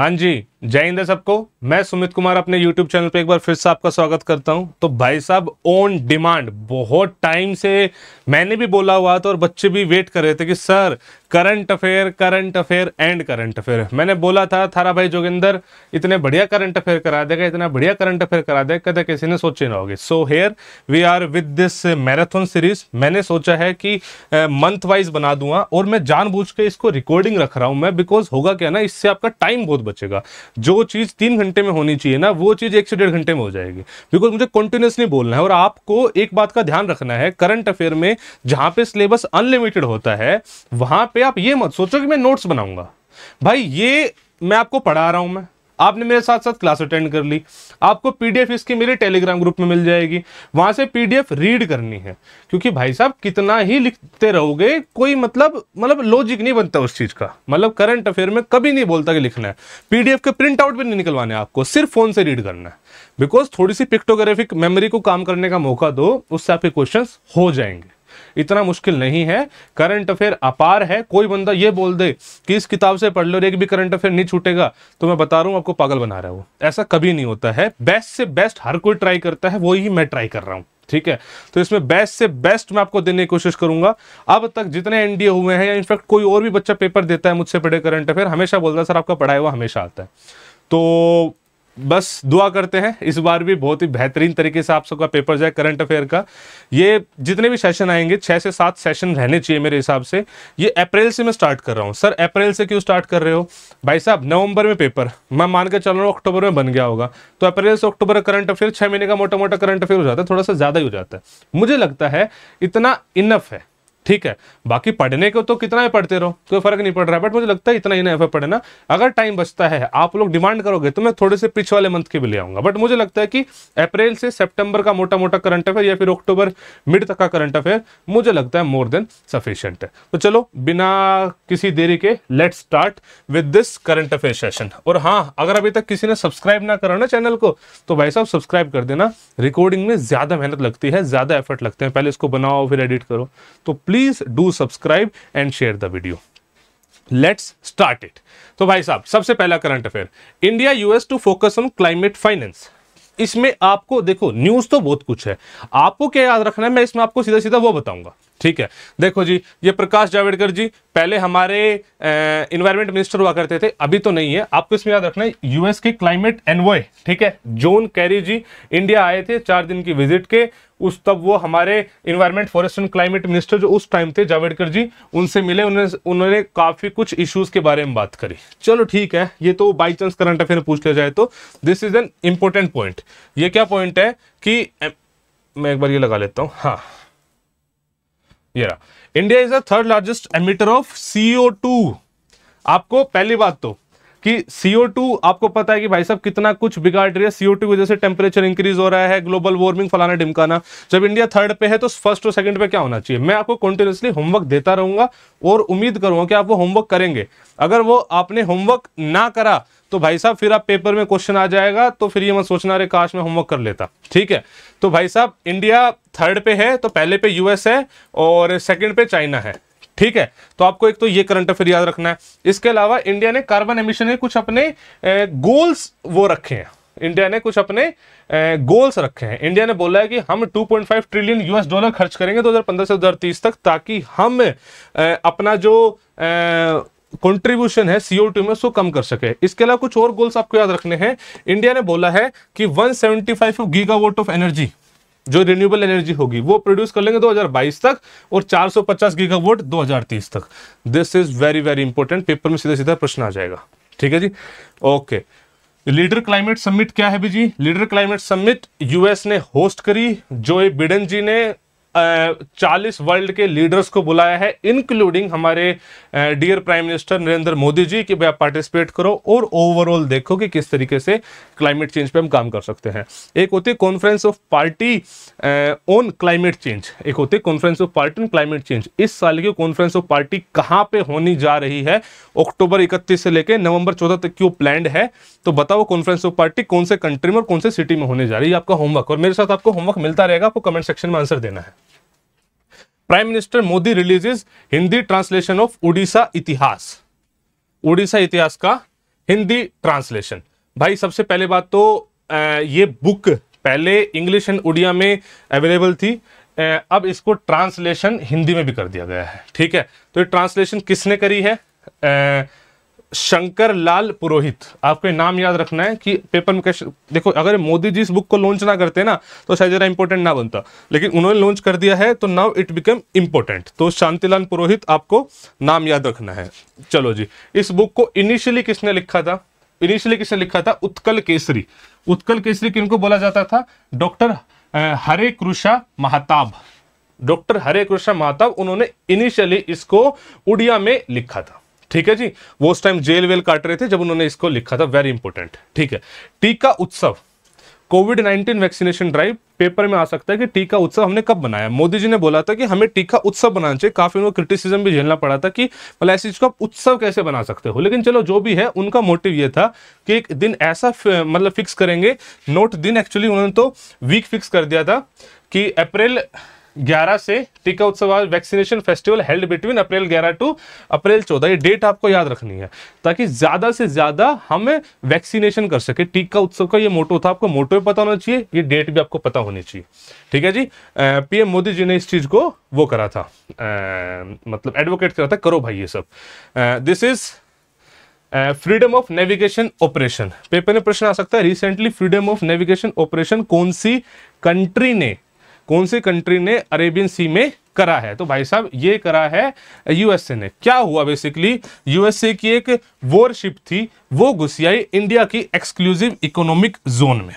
हाँ जी जय हिंद सबको मैं सुमित कुमार अपने YouTube चैनल पे एक बार फिर से आपका स्वागत करता हूं तो भाई साहब ऑन डिमांड बहुत टाइम से मैंने भी बोला हुआ था और बच्चे भी वेट कर रहे थे कि sir current affair current affair and current affair मैंने बोला था थारा भाई जोगिंदर इतने बढ़िया करंट अफेयर करा देगा इतना बढ़िया करंट अफेयर करा देगा कदे किसी ने सोचे ना होगी so here we are with this marathon series मैंने सोचा है कि मंथ वाइज बना दूंगा और मैं जानबूझ के इसको रिकॉर्डिंग रख रहा हूँ मैं बिकॉज होगा क्या ना इससे आपका टाइम बहुत बचेगा जो चीज़ तीन घंटे में होनी चाहिए ना वो चीज़ एक से डेढ़ घंटे में हो जाएगी बिकॉज मुझे कंटिन्यूसली बोलना है और आपको एक बात का ध्यान रखना है करंट अफेयर में जहां पे सिलेबस अनलिमिटेड होता है वहां पे आप ये मत सोचो कि मैं नोट्स बनाऊंगा भाई ये मैं आपको पढ़ा रहा हूं मैं आपने मेरे साथ साथ क्लास अटेंड कर ली आपको पीडीएफ इसकी मेरे टेलीग्राम ग्रुप में मिल जाएगी वहां से पीडीएफ रीड करनी है क्योंकि भाई साहब कितना ही लिखते रहोगे कोई मतलब मतलब लॉजिक नहीं बनता उस चीज का मतलब करंट अफेयर में कभी नहीं बोलता कि लिखना है पीडीएफ के प्रिंट आउट भी नहीं निकलवाने आपको सिर्फ फोन से रीड करना है बिकॉज थोड़ी सी पिक्टोग्राफिक मेमोरी को काम करने का मौका दो उससे आपके क्वेश्चन हो जाएंगे इतना मुश्किल नहीं है करंट अफेयर अपार है कोई बंदा ये बोल दे कि इस किताब से पढ़ लो एक भी करंट अफेयर नहीं छूटेगा तो मैं बता रहा हूँ आपको पागल बना रहा हूँ ऐसा कभी नहीं होता है बेस्ट से बेस्ट हर कोई ट्राई करता है वही मैं ट्राई कर रहा हूँ ठीक है तो इसमें बेस्ट से बेस्ट मैं आपको देने की कोशिश करूंगा अब तक जितने एनडीए हुए हैं या इनफैक्ट कोई और भी बच्चा पेपर देता है मुझसे पढ़े करंट अफेयर हमेशा बोलता है सर आपका पढ़ाया हुआ हमेशा आता है तो बस दुआ करते हैं इस बार भी बहुत ही बेहतरीन तरीके से आप सबका पेपर जाए करंट अफेयर का ये जितने भी सेशन आएंगे छः से सात सेशन रहने चाहिए मेरे हिसाब से ये अप्रैल से मैं स्टार्ट कर रहा हूँ सर अप्रैल से क्यों स्टार्ट कर रहे हो भाई साहब नवंबर में पेपर मैं मान के चल रहा हूँ अक्टूबर में बन गया होगा तो अप्रैल से अक्टूबर करंट अफेयर छः महीने का मोटा मोटा करंट अफेयर हो जाता है थोड़ा सा ज़्यादा ही हो जाता है मुझे लगता है इतना इनफ है ठीक है बाकी पढ़ने को तो कितना ही पढ़ते रहो कोई फर्क नहीं पड़ रहा है बट मुझे लगता है इतना ही नहीं ना अगर टाइम बचता है आप लोग डिमांड करोगे तो मैं थोड़े से पिछले वाले मंथ के भी ले आऊंगा बट मुझे लगता है कि अप्रैल से सितंबर का मोटा मोटा करंट अफेयर या फिर अक्टूबर मिड तक का करंट अफेयर मुझे लगता है मोर देन सफिशियंट है तो चलो बिना किसी देरी के let start with this current affair session और हाँ अगर अभी तक किसी ने सब्सक्राइब ना करो ना चैनल को तो भाई साहब सब्सक्राइब कर देना रिकॉर्डिंग में ज्यादा मेहनत लगती है ज्यादा एफर्ट लगते हैं पहले इसको बनाओ फिर एडिट करो तो please do subscribe and share the video let's start it तो भाई साहब सबसे पहला current affair India US to focus on climate finance इसमें आपको देखो न्यूज तो बहुत कुछ है आपको क्या याद रखना है मैं इसमें आपको सीधा सीधा वो बताऊंगा ठीक है देखो जी ये प्रकाश जावड़ेकर जी पहले हमारे इन्वायरमेंट मिनिस्टर हुआ करते थे अभी तो नहीं है आपको इसमें याद रखना है यूएस के क्लाइमेट एनवॉय ठीक है जोन कैरी जी इंडिया आए थे चार दिन की विजिट के उस तब वो हमारे environment forest and climate minister जो उस टाइम थे जावेडकर जी उनसे मिले उन्होंने उन्होंने काफ़ी कुछ इश्यूज के बारे में बात करी चलो ठीक है ये तो बाई चांस करंट अफेयर पूछ लिया जाए तो this is an important point ये क्या पॉइंट है कि मैं एक बार ये लगा लेता हूँ हाँ ये रहा India is the third largest emitter of CO two आपको पहली बात तो कि CO2 आपको पता है कि भाई साहब कितना कुछ बिगाड़ रही है CO2 की वजह से टेम्परेचर इंक्रीज हो रहा है ग्लोबल वार्मिंग फलाना डिमकाना जब इंडिया थर्ड पे है तो फर्स्ट और सेकंड पे क्या होना चाहिए मैं आपको कंटिन्यूसली होमवर्क देता रहूंगा और उम्मीद करूंगा कि आप वो होमवर्क करेंगे अगर वो आपने होमवर्क ना करा तो भाई साहब फिर आप पेपर में क्वेश्चन आ जाएगा तो फिर ये मैं सोचना रहे काश में होमवर्क कर लेता ठीक है तो भाई साहब इंडिया थर्ड पे है तो पहले पे यूएस है और सेकेंड पे चाइना है ठीक है तो आपको एक तो ये करंट अफेयर याद रखना है इसके अलावा इंडिया ने कार्बन एमिशन के कुछ अपने गोल्स वो रखे हैं इंडिया ने कुछ अपने गोल्स रखे हैं इंडिया ने बोला है कि हम 2.5 ट्रिलियन यूएस डॉलर खर्च करेंगे 2015 से 2030 तक ताकि हम अपना जो कंट्रीब्यूशन है सीओ टू में उसको कम कर सके इसके अलावा कुछ और गोल्स आपको याद रखने हैं इंडिया ने बोला है कि 175 seventy five gigawatt of energy जो रिन्यूएबल एनर्जी होगी वो प्रोड्यूस कर लेंगे 2022 तक और 450 गीगावाट 2030 तक this is very very important paper में सीधा सीधा प्रश्न आ जाएगा ठीक है जी ओके लीडर क्लाइमेट समिट क्या है जी लीडर क्लाइमेट समिट यूएस ने होस्ट करी जो ए बिडन जी ने चालीस वर्ल्ड के लीडर्स को बुलाया है इंक्लूडिंग हमारे dear prime minister Narendra Modi ji कि भाई आप पार्टिसिपेट करो और ओवरऑल देखो कि किस तरीके से क्लाइमेट चेंज पे हम काम कर सकते हैं एक होती है conference of party on climate change एक होती है conference of party on climate change इस साल की कॉन्फ्रेंस ऑफ पार्टी कहाँ पे होनी जा रही है अक्टूबर इकतीस से लेकर नवंबर चौदह तक की वो है तो बताओ कॉन्फ्रेंस ऑफ पार्टी कौन से कंट्री में और कौन से सिटी में होने जा रही है आपका होमवर्क और मेरे साथ आपको होमवर्क मिलता रहेगा आपको कमेंट सेक्शन में आंसर देना है prime minister modi releases hindi translation of odisha itihas odisha itihas ka hindi translation भाई सबसे पहले बात तो ये बुक पहले इंग्लिश एंड उड़िया में अवेलेबल थी अब इसको ट्रांसलेशन हिंदी में भी कर दिया गया है ठीक है तो ये ट्रांसलेशन किसने करी है शंकर लाल पुरोहित आपको नाम याद रखना है कि पेपर में कैसे देखो अगर मोदी जी इस बुक को लॉन्च ना करते ना तो शायद जरा इंपॉर्टेंट ना बनता लेकिन उन्होंने लॉन्च कर दिया है तो नाउ इट बिकम इंपोर्टेंट तो शांतिलाल पुरोहित आपको नाम याद रखना है चलो जी इस बुक को इनिशियली किसने लिखा था इनिशियली किसने लिखा था उत्कल केसरी उत्कल केसरी किनको बोला जाता था डॉक्टर हरे कृषा महाताब डॉक्टर हरे कृष्ण महाताब उन्होंने इनिशियली इसको उड़िया में लिखा था ठीक है जी वो उस टाइम जेल वेल काट रहे थे जब उन्होंने इसको लिखा था वेरी इंपॉर्टेंट ठीक है टीका उत्सव कोविड 19 वैक्सीनेशन ड्राइव पेपर में आ सकता है कि टीका उत्सव हमने कब बनाया मोदी जी ने बोला था कि हमें टीका उत्सव बनाना चाहिए काफी उनको क्रिटिसिज्म भी झेलना पड़ा था कि भले ऐसी चीज को आप उत्सव कैसे बना सकते हो लेकिन चलो जो भी है उनका मोटिव ये था कि एक दिन ऐसा मतलब फिक्स करेंगे नोट दिन एक्चुअली उन्होंने तो वीक फिक्स कर दिया था कि अप्रैल ग्यारह से Tika Utsav vaccination festival held between April ग्यारह टू अप्रैल चौदह ये डेट आपको याद रखनी है ताकि ज़्यादा से ज़्यादा हम वैक्सीनेशन कर सके टीका उत्सव का ये मोटो था आपको मोटो भी पता होना चाहिए ये डेट भी आपको पता होनी चाहिए ठीक है जी पीएम मोदी जी ने इस चीज़ को वो करा था आ, मतलब एडवोकेट करा था करो भाई ये सब this is freedom of navigation operation paper में प्रश्न आ सकता है recently freedom of navigation operation कौन सी कंट्री ने कौन सी कंट्री ने अरेबियन सी में करा है तो भाई साहब ये करा है यूएसए ने क्या हुआ बेसिकली यूएसए की एक वॉरशिप थी वो घुस आई इंडिया की एक्सक्लूसिव इकोनॉमिक जोन में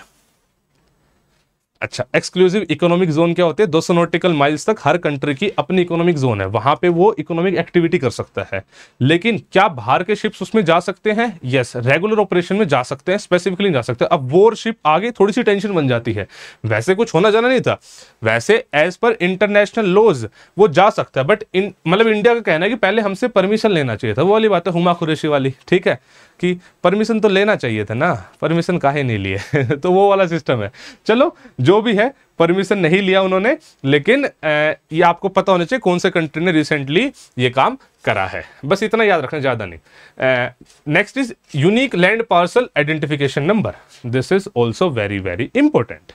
अच्छा एक्सक्लूसिव इकोनॉमिक जोन क्या होते हैं दो सौ नोटिकल माइल्स तक हर कंट्री की अपनी इकोनॉमिक जोन है वहां पे वो इकोनॉमिक एक्टिविटी कर सकता है लेकिन क्या बाहर के शिप्स उसमें जा सकते हैं यस रेगुलर ऑपरेशन में जा सकते हैं स्पेसिफिकली जा सकते हैं अब वोर शिप आगे थोड़ी सी टेंशन बन जाती है वैसे कुछ होना जाना नहीं था वैसे एज पर इंटरनेशनल लॉज वो जा सकता है बट मतलब इंडिया का कहना है कि पहले हमसे परमिशन लेना चाहिए था वो वाली बात है हुमा कुरेशी वाली ठीक है कि परमिशन तो लेना चाहिए था ना परमिशन काहे नहीं लिए तो वो वाला सिस्टम है चलो जो भी है परमिशन नहीं लिया उन्होंने लेकिन ये आपको पता होना चाहिए कौन से कंट्री ने रिसेंटली ये काम करा है बस इतना याद रखना ज़्यादा नहीं next is unique land parcel identification number this is also very very important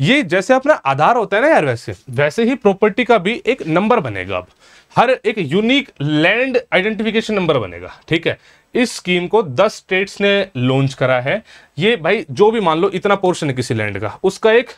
ये जैसे अपना आधार होता है ना यार वैसे वैसे ही प्रॉपर्टी का भी एक नंबर बनेगा अब हर एक यूनिक लैंड आइडेंटिफिकेशन नंबर बनेगा ठीक है इस स्कीम को 10 स्टेट्स ने लॉन्च करा है ये भाई जो भी मान लो इतना पोर्शन है किसी लैंड का उसका एक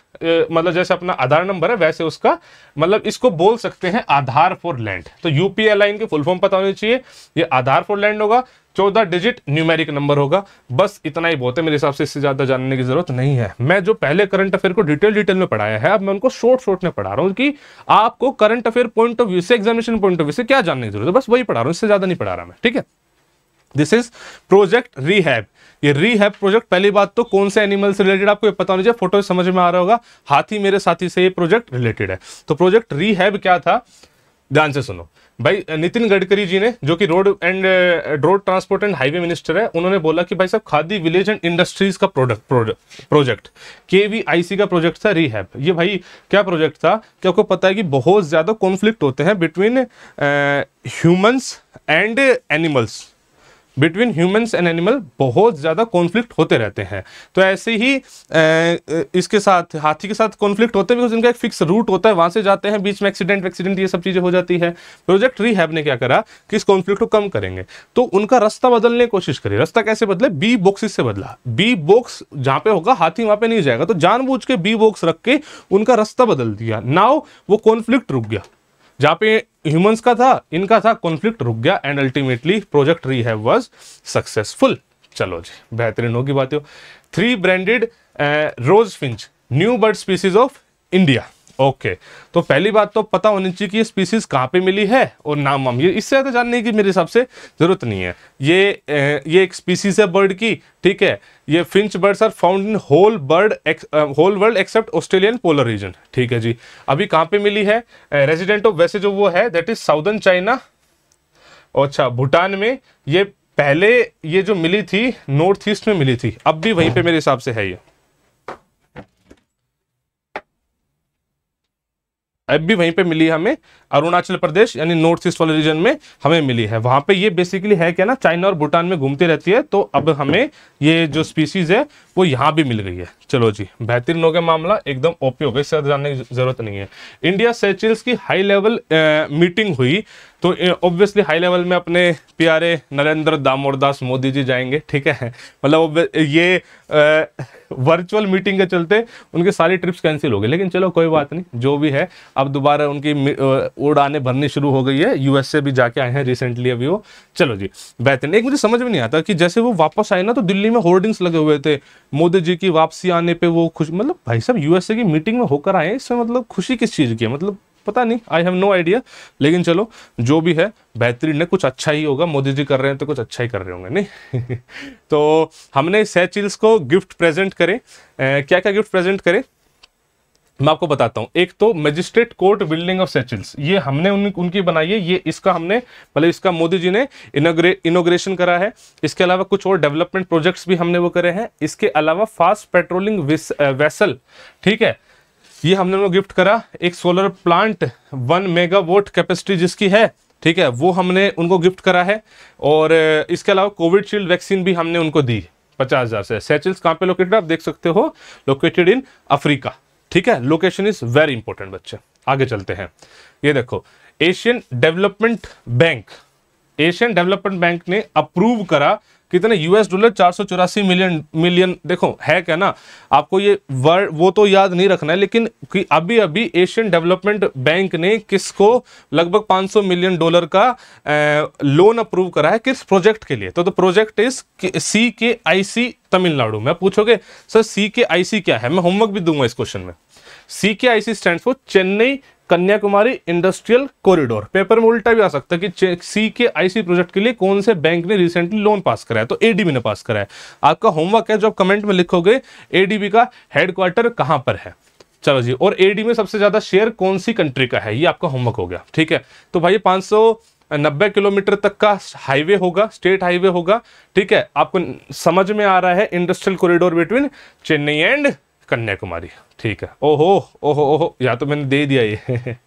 मतलब जैसे अपना आधार नंबर है वैसे उसका मतलब इसको बोल सकते हैं आधार फॉर लैंड तो यूपीएल लाइन के फुल फॉर्म पता होना चाहिए ये आधार फॉर लैंड होगा चौदह डिजिट न्यूमेरिक नंबर होगा बस इतना ही बहुत है मेरे हिसाब से इससे ज़्यादा जानने की ज़रूरत नहीं है मैं जो पहले करंट अफेयर को डिटेल डिटेल में पढ़ाया है अब मैं उनको शॉर्ट शॉर्ट में पढ़ा रहा हूँ कि आपको current affair point of view से एग्जामिनेशन पॉइंट ऑफ व्यू से क्या जानने की जरूरत है बस वही पढ़ा रहा हूँ इससे ज़्यादा नहीं पढ़ा रहा मैं ठीक है दिस इज प्रोजेक्ट रीहैब ये रीहैब प्रोजेक्ट पहली बात तो कौन से एनिमल से रिलेटेड आपको ये पता होना चाहिए फोटो समझ में आ रहा होगा हाथी मेरे साथी से ये प्रोजेक्ट रिलेटेड है तो प्रोजेक्ट रीहैब क्या था ध्यान से सुनो भाई नितिन गडकरी जी ने जो कि road and road transport and highway minister है उन्होंने बोला कि भाई साहब खादी विलेज एंड इंडस्ट्रीज का product project K V I C का प्रोजेक्ट था रीहैब ये भाई क्या प्रोजेक्ट था क्या आपको पता है कि बहुत ज़्यादा कॉन्फ्लिक्ट होते हैं between humans and animals between humans and animal बहुत ज़्यादा कॉन्फ्लिक्ट होते रहते हैं तो ऐसे ही इसके साथ हाथी के साथ कॉन्फ्लिक्ट होते हैं बिकॉज इनका एक फिक्स रूट होता है वहाँ से जाते हैं बीच में एक्सीडेंट वैक्सीडेंट ये सब चीज़ें हो जाती है प्रोजेक्ट रीहैब ने क्या करा कि इस कॉन्फ्लिक्ट को कम करेंगे तो उनका रास्ता बदलने की कोशिश करी रास्ता कैसे बदले बी बॉक्सिस से बदला बी बॉक्स जहाँ पे होगा हाथी वहाँ पे नहीं जाएगा तो जानबूझ के बी बॉक्स रख के उनका रास्ता बदल दिया नाव वो कॉन्फ्लिक्ट रुक गया जहाँ पे ह्यूमंस का था इनका था कॉन्फ्लिक्ट रुक गया and ultimately project have was successful चलो जी बेहतरीन होगी बातें हो three branded rose finch new bird species of India okay तो पहली बात तो पता होनी चाहिए कि ये स्पीसीज कहाँ पे मिली है और नाम वाम ये इससे ज़्यादा जानने की मेरे हिसाब से ज़रूरत नहीं है ये ये एक स्पीसीज है बर्ड की ठीक है ये finch birds are found in whole bird whole world except Australian polar region ठीक है जी अभी कहाँ पे मिली है रेजिडेंट ऑफ वैसे जो वो है दैट इज साउदर्न चाइना अच्छा भूटान में ये पहले ये जो मिली थी नॉर्थ ईस्ट में मिली थी अब भी वहीं पर मेरे हिसाब से है ये ऐप भी वहीं पे मिली है हमें अरुणाचल प्रदेश यानी नॉर्थ ईस्ट वाले रीजन में हमें मिली है वहां पे ये बेसिकली है क्या ना चाइना और भूटान में घूमती रहती है तो अब हमें ये जो स्पीसीज है वो यहाँ भी मिल गई है चलो जी बेहतरीन हो गया मामला एकदम ओपी हो गया इससे जानने की जरूरत नहीं है इंडिया सेचिल्स की हाई लेवल ए, मीटिंग हुई तो ऑब्वियसली हाई लेवल में अपने प्यारे नरेंद्र दामोरदास मोदी जी जाएंगे ठीक है मतलब ये वर्चुअल मीटिंग के चलते उनके सारी ट्रिप्स कैंसिल हो गए लेकिन चलो कोई बात नहीं जो भी है अब दोबारा उनकी उड़ाने भरनी शुरू हो गई है यूएसए भी जाके आए हैं रिसेंटली अभी वो चलो जी बेहतरीन एक मुझे समझ में नहीं आता कि जैसे वो वापस आए ना तो दिल्ली में होर्डिंग्स लगे हुए थे मोदी जी की वापसी आने पर वो खुश मतलब भाई साहब यूएसए की मीटिंग में होकर आए इसमें मतलब खुशी किस चीज़ की है मतलब पता नहीं आई हैव नो आइडिया लेकिन चलो जो भी है बेहतरीन है कुछ अच्छा ही होगा मोदी जी कर रहे हैं तो कुछ अच्छा ही कर रहे होंगे नहीं तो हमने सैचिल्स को गिफ्ट प्रेजेंट करें क्या क्या गिफ्ट प्रेजेंट करें मैं आपको बताता हूँ एक तो magistrate court building of Seychelles ये हमने उन, उनकी बनाई है ये इसका हमने मतलब इसका मोदी जी ने इनोग्रे इनोग्रेशन करा है इसके अलावा कुछ और डेवलपमेंट प्रोजेक्ट्स भी हमने वो करे हैं इसके अलावा फास्ट पेट्रोलिंग वेसल ठीक है ये हमने उनको गिफ्ट करा एक solar plant one watt capacity जिसकी है ठीक है वो हमने उनको गिफ्ट करा है और इसके अलावा कोविडशील्ड वैक्सीन भी हमने उनको दी पचास हज़ार से कहाँ पे लोकेटेड आप देख सकते हो लोकेटेड इन अफ्रीका ठीक है लोकेशन इज़ वेरी इंपॉर्टेंट बच्चे आगे चलते हैं ये देखो Asian development bank Asian development bank ने अप्रूव करा कितने यूएस डॉलर चार सौ चौरासी मिलियन मिलियन देखो है क्या ना आपको ये वर्ड वो तो याद नहीं रखना है लेकिन कि अभी अभी एशियन डेवलपमेंट बैंक ने किसको लगभग 500 मिलियन डॉलर का लोन अप्रूव करा है किस प्रोजेक्ट के लिए तो the project is C K I सी तमिलनाडु में पूछोगे सर सी के आई सी क्या है मैं होमवर्क भी दूंगा इस क्वेश्चन में C K I C stand for Chennai Kanyakumari industrial corridor paper में उल्टा भी आ सकता है कि सी के आईसी प्रोजेक्ट के लिए कौन से बैंक ने रिसेंटली लोन पास कराया तो एडीबी ने पास कराया आपका होमवर्क है जो आप कमेंट में लिखोगे एडीबी का हेडक्वार्टर कहाँ पर है चलो जी और एडी में सबसे ज्यादा शेयर कौन सी कंट्री का है ये आपका होमवर्क हो गया ठीक है तो भाई पांच नब्बे किलोमीटर तक का हाईवे होगा स्टेट हाईवे होगा ठीक है आपको समझ में आ रहा है industrial corridor between Chennai and Kanyakumari ठीक है ओहो ओहो ओहो या तो मैंने दे दिया ये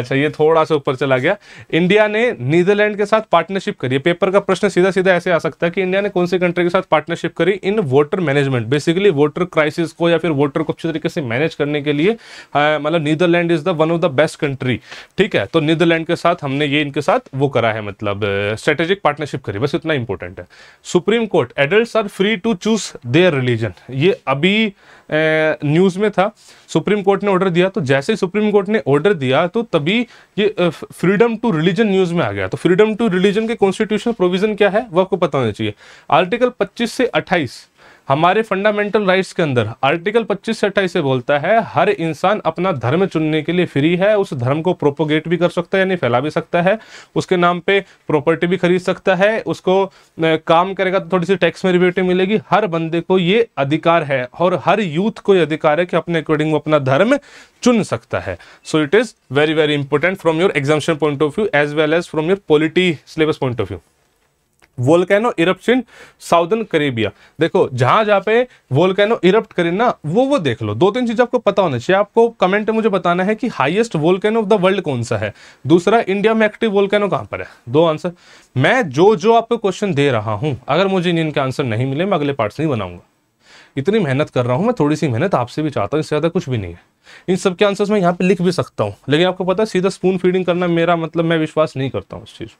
अच्छा ये थोड़ा सा ऊपर चला गया इंडिया ने नीदरलैंड के साथ पार्टनरशिप करी है पेपर का प्रश्न सीधा सीधा ऐसे आ सकता है कि इंडिया ने कौन सी कंट्री के साथ पार्टनरशिप करी in water management basically water crisis को या फिर वोटर को अच्छे तरीके से मैनेज करने के लिए मतलब Netherland is the one of the best country ठीक है तो नीदरलैंड के साथ हमने ये इनके साथ वो करा है मतलब स्ट्रेटेजिक पार्टनरशिप करी बस इतना इंपॉर्टेंट है supreme court adult are free to choose their religion ये अभी न्यूज़ में था सुप्रीम कोर्ट ने ऑर्डर दिया तो जैसे ही सुप्रीम कोर्ट ने ऑर्डर दिया तो तभी ये फ्रीडम टू रिलीजन न्यूज़ में आ गया तो फ्रीडम टू रिलीजन के कॉन्स्टिट्यूशनल प्रोविजन क्या है वो आपको पता होना चाहिए आर्टिकल पच्चीस से अट्ठाईस हमारे फंडामेंटल राइट्स के अंदर आर्टिकल 25 से अट्ठाईस बोलता है हर इंसान अपना धर्म चुनने के लिए फ्री है उस धर्म को प्रोपोगेट भी कर सकता है यानी फैला भी सकता है उसके नाम पे प्रॉपर्टी भी खरीद सकता है उसको काम करेगा तो थोड़ी सी टैक्स में रिबेटिव मिलेगी हर बंदे को ये अधिकार है और हर यूथ को ये अधिकार है कि अपने अकॉर्डिंग वो अपना धर्म चुन सकता है so it is very very important from your examination point of view as well as from your polity syllabus point of view volcano eruption southern Caribbean देखो जहां जहां पे वोल्केनो इरप्ट करे ना वो वो देख लो दो तीन चीज आपको पता होना चाहिए आपको कमेंट में मुझे बताना है कि highest volcano of the world कौन सा है दूसरा इंडिया में एक्टिव वोल्केनो कहां पर है दो आंसर मैं जो जो आपको क्वेश्चन दे रहा हूं अगर मुझे इन इनके आंसर नहीं मिले मैं अगले पार्ट से नहीं बनाऊंगा इतनी मेहनत कर रहा हूं मैं थोड़ी सी मेहनत आपसे भी चाहता हूँ इससे ज़्यादा कुछ भी नहीं है इन सब के आंसर्स मैं यहाँ पे लिख भी सकता हूँ लेकिन आपको पता है सीधा स्पून फीडिंग करना मेरा मतलब मैं विश्वास नहीं करता हूँ उस चीज़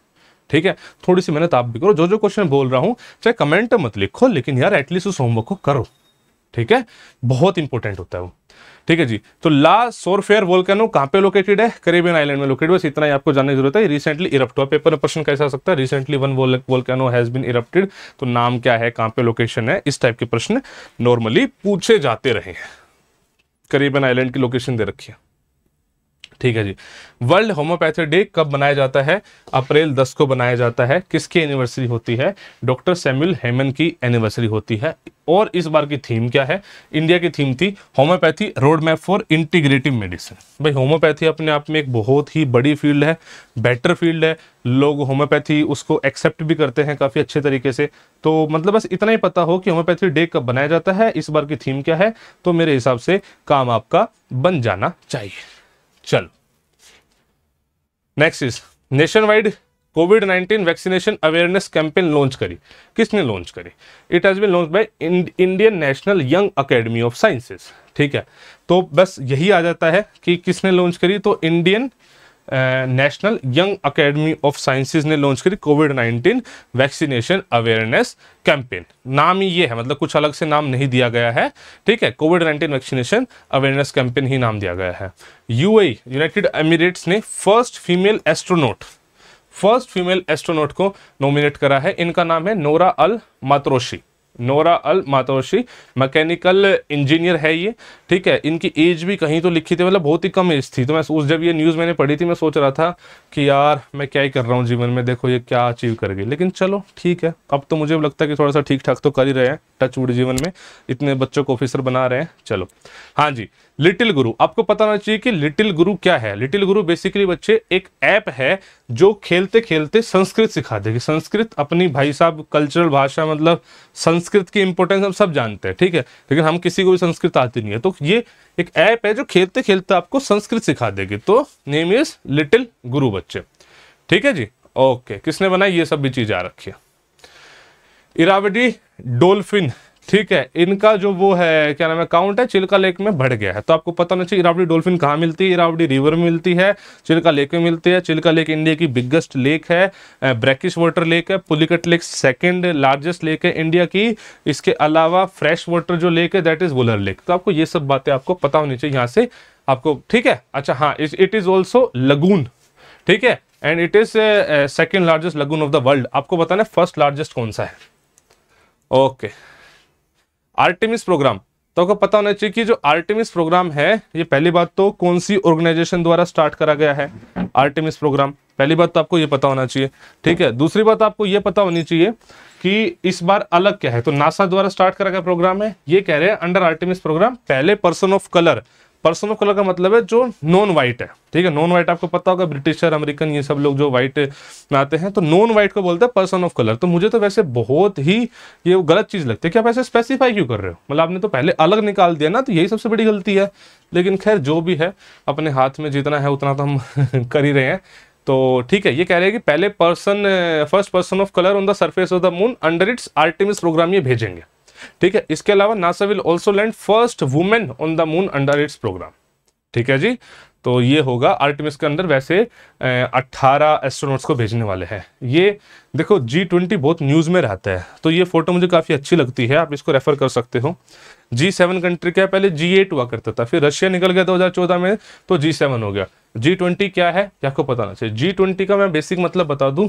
ठीक है थोड़ी सी मेहनत आप भी करो जो जो क्वेश्चन बोल रहा हूं चाहे कमेंट मत लिखो लेकिन यार एटलीस्ट उस होमवर्क को करो ठीक है बहुत इंपॉर्टेंट होता है वो ठीक है जी तो ला सोरफेयर वोल्केनो कहां पे लोकेटेड है करेबियन आइलैंड में लोकेटेड बस इतना ही आपको जानने की जरूरत है रिसेंटली इरप्ट हुआ पेपर प्रश्न कैसा आ सकता है recently one volcano has been erupted तो नाम क्या है कहां पे लोकेशन है इस टाइप के प्रश्न नॉर्मली पूछे जाते रहे हैं करेबियन आइलैंड की लोकेशन दे रखी है ठीक है जी वर्ल्ड होम्योपैथी डे कब बनाया जाता है अप्रैल 10 को बनाया जाता है किसकी एनिवर्सरी होती है डॉक्टर सैम्यूल हेमन की एनिवर्सरी होती है और इस बार की थीम क्या है इंडिया की थीम थी homeopathy road map for integrative medicine भाई होम्योपैथी अपने आप में एक बहुत ही बड़ी फील्ड है बेटर फील्ड है लोग होम्योपैथी उसको एक्सेप्ट भी करते हैं काफ़ी अच्छे तरीके से तो मतलब बस इतना ही पता हो कि होम्योपैथी डे कब बनाया जाता है इस बार की थीम क्या है तो मेरे हिसाब से काम आपका बन जाना चाहिए चलो next is nationwide covid 19 vaccination awareness campaign launch करी किसने लॉन्च करी it has been launch by Indian national young academy of sciences ठीक है तो बस यही आ जाता है कि किसने लॉन्च करी तो Indian national young academy of sciences ने लॉन्च करी covid nineteen vaccination awareness campaign नाम ही ये है मतलब कुछ अलग से नाम नहीं दिया गया है ठीक है covid nineteen vaccination awareness campaign ही नाम दिया गया है यूएई यूनाइटेड एमिरेट्स ने first female astronaut first female astronaut को नॉमिनेट करा है इनका नाम है Nora Al Matrooshi Nora Al Matrooshi mechanical engineer है ये ठीक है इनकी एज भी कहीं तो लिखी थी मतलब बहुत ही कम एज थी तो मैं उस जब ये न्यूज़ मैंने पढ़ी थी मैं सोच रहा था कि यार मैं क्या ही कर रहा हूँ जीवन में देखो ये क्या अचीव करेगी लेकिन चलो ठीक है अब तो मुझे लगता है कि थोड़ा सा ठीक ठाक तो कर ही रहे हैं टच वुड जीवन में इतने बच्चों को ऑफिसर बना रहे हैं चलो हाँ जी लिटिल गुरु आपको पता होना चाहिए कि लिटिल गुरु क्या है लिटिल गुरु बेसिकली बच्चे एक ऐप है जो खेलते खेलते संस्कृत सिखा देगी संस्कृत अपनी भाई साहब कल्चरल भाषा मतलब संस्कृत की इंपोर्टेंस हम सब जानते हैं ठीक है लेकिन हम किसी को भी संस्कृत आती नहीं है तो ये एक ऐप है जो खेलते खेलते आपको संस्कृत सिखा देगी तो नेम इज लिटिल गुरु बच्चे ठीक है जी ओके किसने बनाई ये सब भी चीज़ आ रखी है इरावटी डोल्फिन ठीक है इनका जो वो है क्या नाम है काउंट है चिल्का लेक में बढ़ गया है तो आपको पता होना चाहिए इरावडी डोल्फिन कहाँ मिलती है इरावडी रिवर में मिलती है चिल्का लेक में मिलती है चिल्का लेक इंडिया की बिगेस्ट लेक है ब्रैकिश वाटर लेक है Pulicat lake second largest lake है इंडिया की इसके अलावा फ्रेश वाटर जो लेक है दैट इज वुलर लेक तो आपको ये सब बातें आपको पता होनी चाहिए यहाँ से आपको ठीक है अच्छा हाँ इट इज ऑल्सो लगून ठीक है and it is second largest lagoon of the world आपको बताना फर्स्ट लार्जेस्ट कौन सा है ओके आर्टिमिस प्रोग्राम तो आपको पता होना चाहिए कि जो आर्टिमिस प्रोग्राम है ये पहली बात तो कौन सी ऑर्गेनाइजेशन द्वारा स्टार्ट करा गया है आर्टिमिस प्रोग्राम पहली बात तो आपको ये पता होना चाहिए ठीक है दूसरी बात आपको ये पता होनी चाहिए कि इस बार अलग क्या है तो नासा द्वारा स्टार्ट करा गया प्रोग्राम है ये कह रहे हैं अंडर आर्टिमिस प्रोग्राम पहले person of colour person of colour का मतलब है जो नॉन वाइट है ठीक है नॉन वाइट आपको पता होगा ब्रिटिशर अमेरिकन ये सब लोग जो वाइट आते हैं तो नॉन वाइट को बोलते हैं पर्सन ऑफ कलर तो मुझे तो वैसे बहुत ही ये गलत चीज़ लगती है कि आप ऐसे स्पेसिफाई क्यों कर रहे हो मतलब आपने तो पहले अलग निकाल दिया ना तो यही सबसे बड़ी गलती है लेकिन खैर जो भी है अपने हाथ में जितना है उतना तो हम कर ही रहे हैं तो ठीक है ये कह रहे हैं कि पहले person first person of colour on the surface of the moon under its Artemis programme ये भेजेंगे ठीक है इसके अलावा NASA will also land first women on the moon under its programme ठीक है जी तो ये होगा आर्टिमिस के अंदर वैसे 18 एस्ट्रोनॉट्स को भेजने वाले हैं ये देखो जी ट्वेंटी बहुत न्यूज़ में रहता है तो ये फोटो मुझे काफ़ी अच्छी लगती है आप इसको रेफ़र कर सकते हो जी सेवन कंट्री क्या है पहले जी एट हुआ करता था फिर रशिया निकल गया 2014 में तो जी सेवन हो गया जी ट्वेंटी क्या है क्या को पता ना चाहिए जी ट्वेंटी का मैं बेसिक मतलब बता दूँ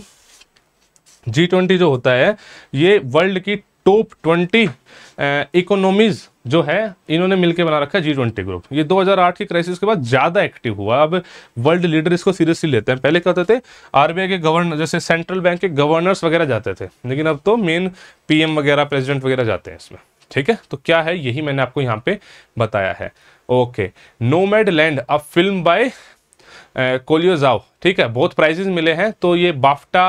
जी ट्वेंटी जो होता है ये वर्ल्ड की टॉप ट्वेंटी इकोनॉमीज जो है इन्होंने मिलकर बना रखा है जी ट्वेंटी ग्रुप ये 2008 की क्राइसिस के बाद ज़्यादा एक्टिव हुआ अब वर्ल्ड लीडर इसको सीरियसली लेते हैं पहले कहते थे आरबीआई के गवर्नर जैसे सेंट्रल बैंक के गवर्नर्स वगैरह जाते थे लेकिन अब तो मेन पीएम वगैरह प्रेसिडेंट वगैरह जाते हैं इसमें ठीक है तो क्या है यही मैंने आपको यहाँ पे बताया है okay Nomadland a film by Chloe Zhao ठीक है बहुत प्राइजेज मिले हैं तो ये बाफ्टा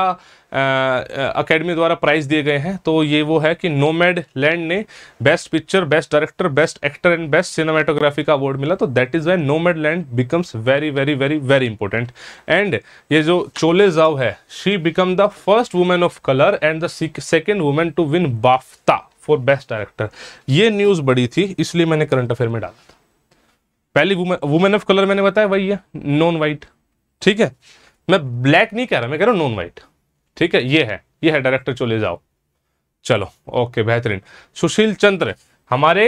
अकेडमी द्वारा प्राइज दिए गए हैं तो ये वो है कि नोमेड लैंड ने best picture best director best actor and best cinematography का अवार्ड मिला तो that is why Nomadland becomes very very very very important and ये जो चोले जाव है she become the first women of colour and the second women to win BAFTA for best director ये news बड़ी थी इसलिए मैंने current affair में डाला था पहली वुमेन ऑफ कलर मैंने बताया वही है नॉन वाइट ठीक है मैं ब्लैक नहीं कह रहा मैं कह रहा हूँ नॉन वाइट ठीक है ये है ये है डायरेक्टर चले जाओ चलो ओके बेहतरीन सुशील चंद्र हमारे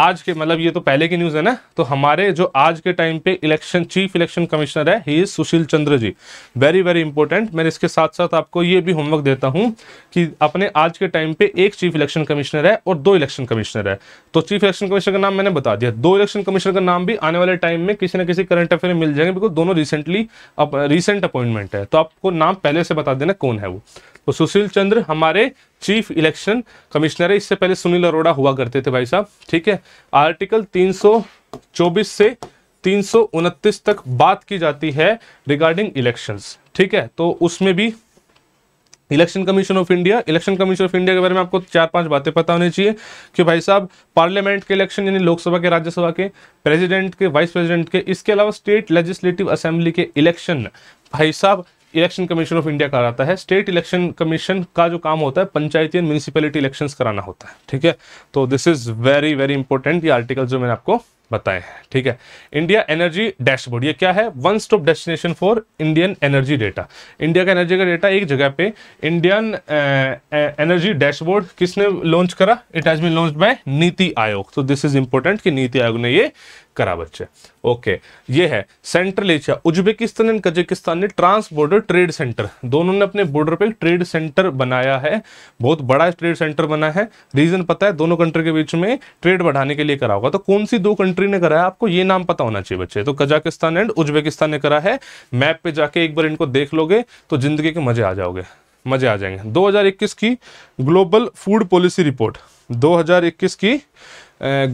आज के मतलब ये तो पहले की न्यूज़ है ना तो हमारे जो आज के टाइम पे इलेक्शन चीफ इलेक्शन कमिश्नर है ही Sushil Chandra ji very very important मैं इसके साथ साथ आपको ये भी होमवर्क देता हूँ कि अपने आज के टाइम पे एक चीफ इलेक्शन कमिश्नर है और दो इलेक्शन कमिश्नर है तो चीफ इलेक्शन कमिश्नर का नाम मैंने बता दिया दो इलेक्शन कमिश्नर का नाम भी आने वाले टाइम में किसी ना किसी करंट अफेयर में मिल जाएंगे बिकॉज दोनों रिसेंटली रिसेंट अपॉइंटमेंट है तो आपको नाम पहले से बता देना कौन है वो तो सुशील चंद्र हमारे चीफ इलेक्शन कमिश्नर है इससे पहले सुनील अरोड़ा हुआ करते थे भाई साहब ठीक है आर्टिकल 324 से तीन तक बात की जाती है रिगार्डिंग इलेक्शंस ठीक है तो उसमें भी election commission of India election commission of India के बारे में आपको चार पांच बातें पता होनी चाहिए कि भाई साहब पार्लियामेंट के इलेक्शन यानी लोकसभा के राज्यसभा के प्रेसिडेंट के वाइस प्रेसिडेंट के इसके अलावा स्टेट लेजिस्लेटिव असेंबली के इलेक्शन भाई साहब इलेक्शन कमीशन ऑफ इंडिया कराता है स्टेट इलेक्शन कमीशन का जो काम होता है पंचायती एंड म्यूनसिपैलिटी इलेक्शंस कराना होता है ठीक है तो this is very very important ये आर्टिकल जो मैंने आपको बताए हैं ठीक है इंडिया एनर्जी डैशबोर्ड ये क्या है one stop destination for Indian energy data India का एनर्जी का डेटा एक जगह पे इंडियन एनर्जी डैशबोर्ड किसने लॉन्च करा it has been launch by NITI Aayog तो दिस इज इंपोर्टेंट कि नीति आयोग ने ये करा बच्चे ओके ये है central Asia Uzbekistan and Kazakhstan ने ट्रांस बॉर्डर ट्रेड सेंटर दोनों ने अपने बॉर्डर पे ट्रेड सेंटर बनाया है बहुत बड़ा ट्रेड सेंटर बना है रीजन पता है दोनों कंट्री के बीच में ट्रेड बढ़ाने के लिए करा होगा तो कौन सी दो कंट्री कंट्री ने करा है आपको ये नाम पता होना चाहिए बच्चे तो कजाकिस्तान एंड उज्बेकिस्तान ने करा है मैप पे जाके एक बार इनको देख लोगे तो जिंदगी के मजे आ जाओगे मजे आ जाएंगे 2021 की ग्लोबल फूड पॉलिसी रिपोर्ट 2021 की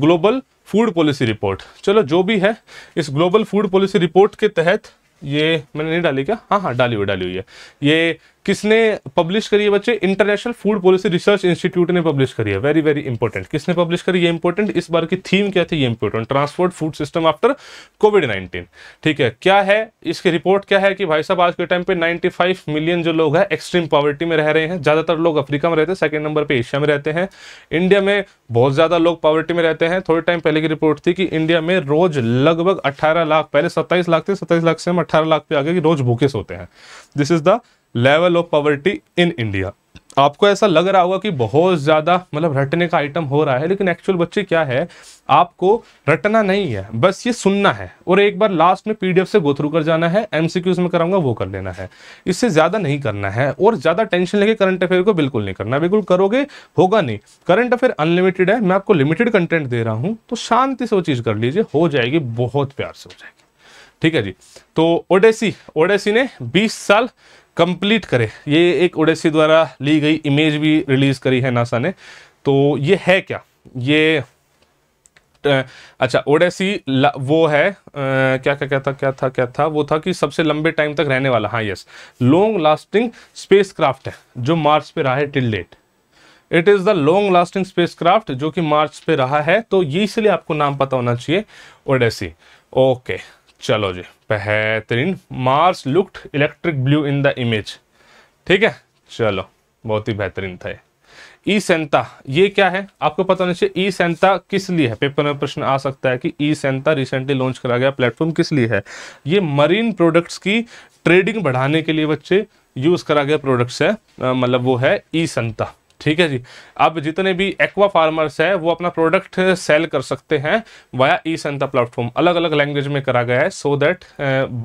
ग्लोबल फूड पॉलिसी रिपोर्ट चलो जो भी है इस ग्लोबल फूड पॉलिसी रिपोर्ट के तहत ये मैंने नहीं डाली क्या हाँ हाँ डाली हुई डाली हुई है ये किसने पब्लिश करी है बच्चे international food policy research institute ने पब्लिश करी है वेरी वेरी इंपॉर्टेंट किसने पब्लिश करी ये इंपॉर्टेंट इस बार की थीम क्या थी ये important transport food system after covid nineteen ठीक है क्या है इसकी रिपोर्ट क्या है कि भाई साहब आज के टाइम पे 95 मिलियन जो लोग हैं एक्सट्रीम पॉवर्टी में रह रहे हैं ज़्यादातर लोग अफ्रीका में रहते हैं सेकेंड नंबर पर एशिया में रहते हैं इंडिया में बहुत ज़्यादा लोग पॉवर्टी में रहते हैं थोड़े टाइम पहले की रिपोर्ट थी कि इंडिया में रोज लगभग अट्ठारह लाख पहले सत्ताईस लाख थे सत्ताईस लाख से हम अट्ठारह लाख पे आ गए कि रोज भूखे सोते हैं this is the level of poverty in India आपको ऐसा लग रहा होगा कि बहुत ज़्यादा मतलब रटने का आइटम हो रहा है लेकिन एक्चुअल बच्चे क्या है आपको रटना नहीं है बस ये सुनना है और एक बार लास्ट में पीडीएफ से गो थ्रू कर जाना है एमसीक्यूज में कराऊंगा वो कर लेना है इससे ज़्यादा नहीं करना है और ज़्यादा टेंशन लेके करंट अफेयर को बिल्कुल नहीं करना बिल्कुल करोगे होगा नहीं करंट अफेयर अनलिमिटेड है मैं आपको लिमिटेड कंटेंट दे रहा हूँ तो शांति से वो चीज़ कर लीजिए हो जाएगी बहुत प्यार से हो जाएगी ठीक है जी तो ओडेसी ओडेसी ने 20 साल कंप्लीट करें ये एक ओडेसी द्वारा ली गई इमेज भी रिलीज़ करी है नासा ने तो ये है क्या ये अच्छा ओडेसी वो है आ, क्या क्या क्या था क्या था क्या था वो था कि सबसे लंबे टाइम तक रहने वाला हाँ यस लॉन्ग लास्टिंग स्पेसक्राफ्ट है जो मार्स पे रहा है till date it is the long lasting spacecraft जो कि मार्स पे रहा है तो ये इसलिए आपको नाम पता होना चाहिए ओडेसी ओके चलो जी बेहतरीन Mars looked electric blue in the image ठीक है चलो बहुत ही बेहतरीन था ई सेंता e ये क्या है आपको पता होना चाहिए ई e सेंता किस लिए है पेपर में प्रश्न आ सकता है कि ई सेंता रिसेंटली लॉन्च करा गया प्लेटफॉर्म किस लिए है ये मरीन प्रोडक्ट्स की ट्रेडिंग बढ़ाने के लिए बच्चे यूज़ करा गया प्रोडक्ट्स है मतलब वो है ई e संता ठीक है जी अब जितने भी एक्वा फार्मर्स है वो अपना प्रोडक्ट सेल कर सकते हैं वाया ई संता प्लेटफॉर्म अलग अलग लैंग्वेज में करा गया है सो दैट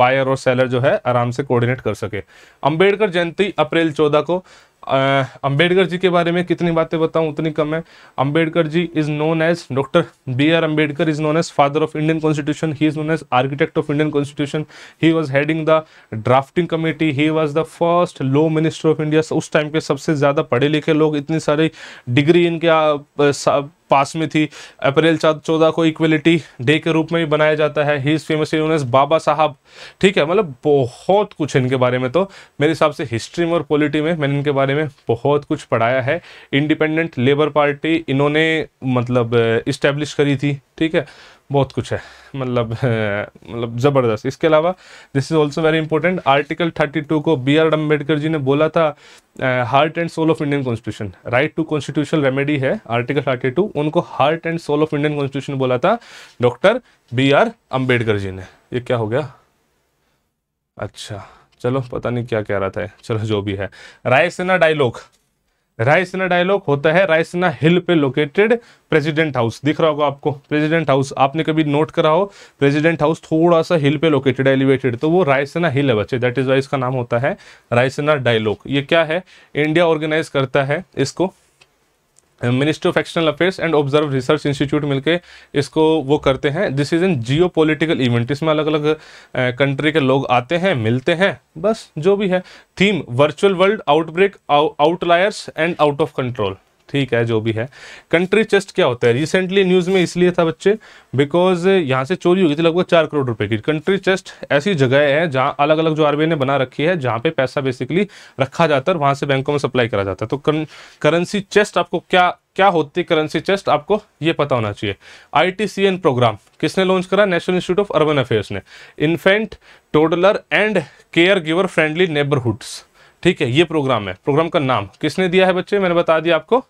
बायर और सेलर जो है आराम से कोऑर्डिनेट कर सके अंबेडकर जयंती अप्रैल चौदह को अंबेडकर जी के बारे में कितनी बातें बताऊं उतनी कम है Ambedkar ji is known as doctor B R Ambedkar is known as father of Indian constitution he is known as architect of Indian constitution he was heading the drafting committee he was the first law minister of India उस time के सबसे ज़्यादा पढ़े लिखे लोग इतनी सारी degree इनके पास में थी अप्रैल चौदह को इक्वलिटी डे के रूप में भी बनाया जाता है ही इज़ फेमस यून बाबा साहब ठीक है मतलब बहुत कुछ इनके बारे में तो मेरे हिसाब से हिस्ट्री में और पॉलिटी में मैंने इनके बारे में बहुत कुछ पढ़ाया है इंडिपेंडेंट लेबर पार्टी इन्होंने मतलब इस्टेब्लिश करी थी ठीक है बहुत कुछ है मतलब मतलब ज़बरदस्त इसके अलावा this is also very important article 32 को बी आर अम्बेडकर जी ने बोला था heart and soul of Indian constitution right to constitution remedy है आर्टिकल 32 उनको heart and soul of Indian constitution बोला था doctor B R Ambedkar ji ने ये क्या हो गया अच्छा चलो पता नहीं क्या कह रहा था चलो जो भी है रायसेना डायलॉग रायसेना डायलॉग होता है रायसेना हिल पे लोकेटेड प्रेसिडेंट हाउस दिख रहा होगा आपको प्रेसिडेंट हाउस आपने कभी नोट करा हो प्रेसिडेंट हाउस थोड़ा सा हिल पे लोकेटेड एलिवेटेड तो वो रायसेना हिल है बच्चे दैट इज वाई इसका नाम होता है रायसेना डायलॉग ये क्या है इंडिया ऑर्गेनाइज करता है इसको ministry of external affairs and observer research institute मिलके इसको वो करते हैं this is in geopolitical event इसमें अलग अलग कंट्री के लोग आते हैं मिलते हैं बस जो भी है theme virtual world outbreak outliers and out of control ठीक है जो भी है कंट्री चेस्ट क्या होता है रिसेंटली न्यूज़ में इसलिए था बच्चे बिकॉज यहाँ से चोरी हो गई थी लगभग चार करोड़ रुपए की कंट्री चेस्ट ऐसी जगह है जहाँ अलग अलग जो आरबीआई ने बना रखी है जहाँ पे पैसा बेसिकली रखा जाता है वहां से बैंकों में सप्लाई करा जाता है तो करेंसी चेस्ट आपको क्या क्या होती है करेंसी चेस्ट आपको ये पता होना चाहिए आईटीसीएन प्रोग्राम किसने लॉन्च करा national institute of urban affairs ने infant toddler and caregiver friendly neighbourhoods ठीक है ये प्रोग्राम है प्रोग्राम का नाम किसने दिया है बच्चे मैंने बता दिया आपको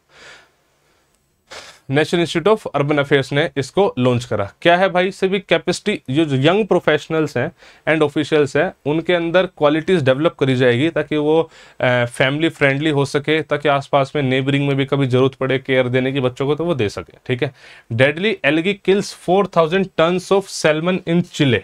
national institute of urban affairs ने इसको लॉन्च करा क्या है भाई सभी कैपेसिटी जो जो यंग प्रोफेशनल्स हैं एंड ऑफिशियल्स हैं उनके अंदर क्वालिटीज़ डेवलप करी जाएगी ताकि वो फैमिली फ्रेंडली हो सके ताकि आसपास में नेबरिंग में भी कभी ज़रूरत पड़े केयर देने की बच्चों को तो वो दे सके ठीक है deadly algae kills four thousand tons of salmon in Chile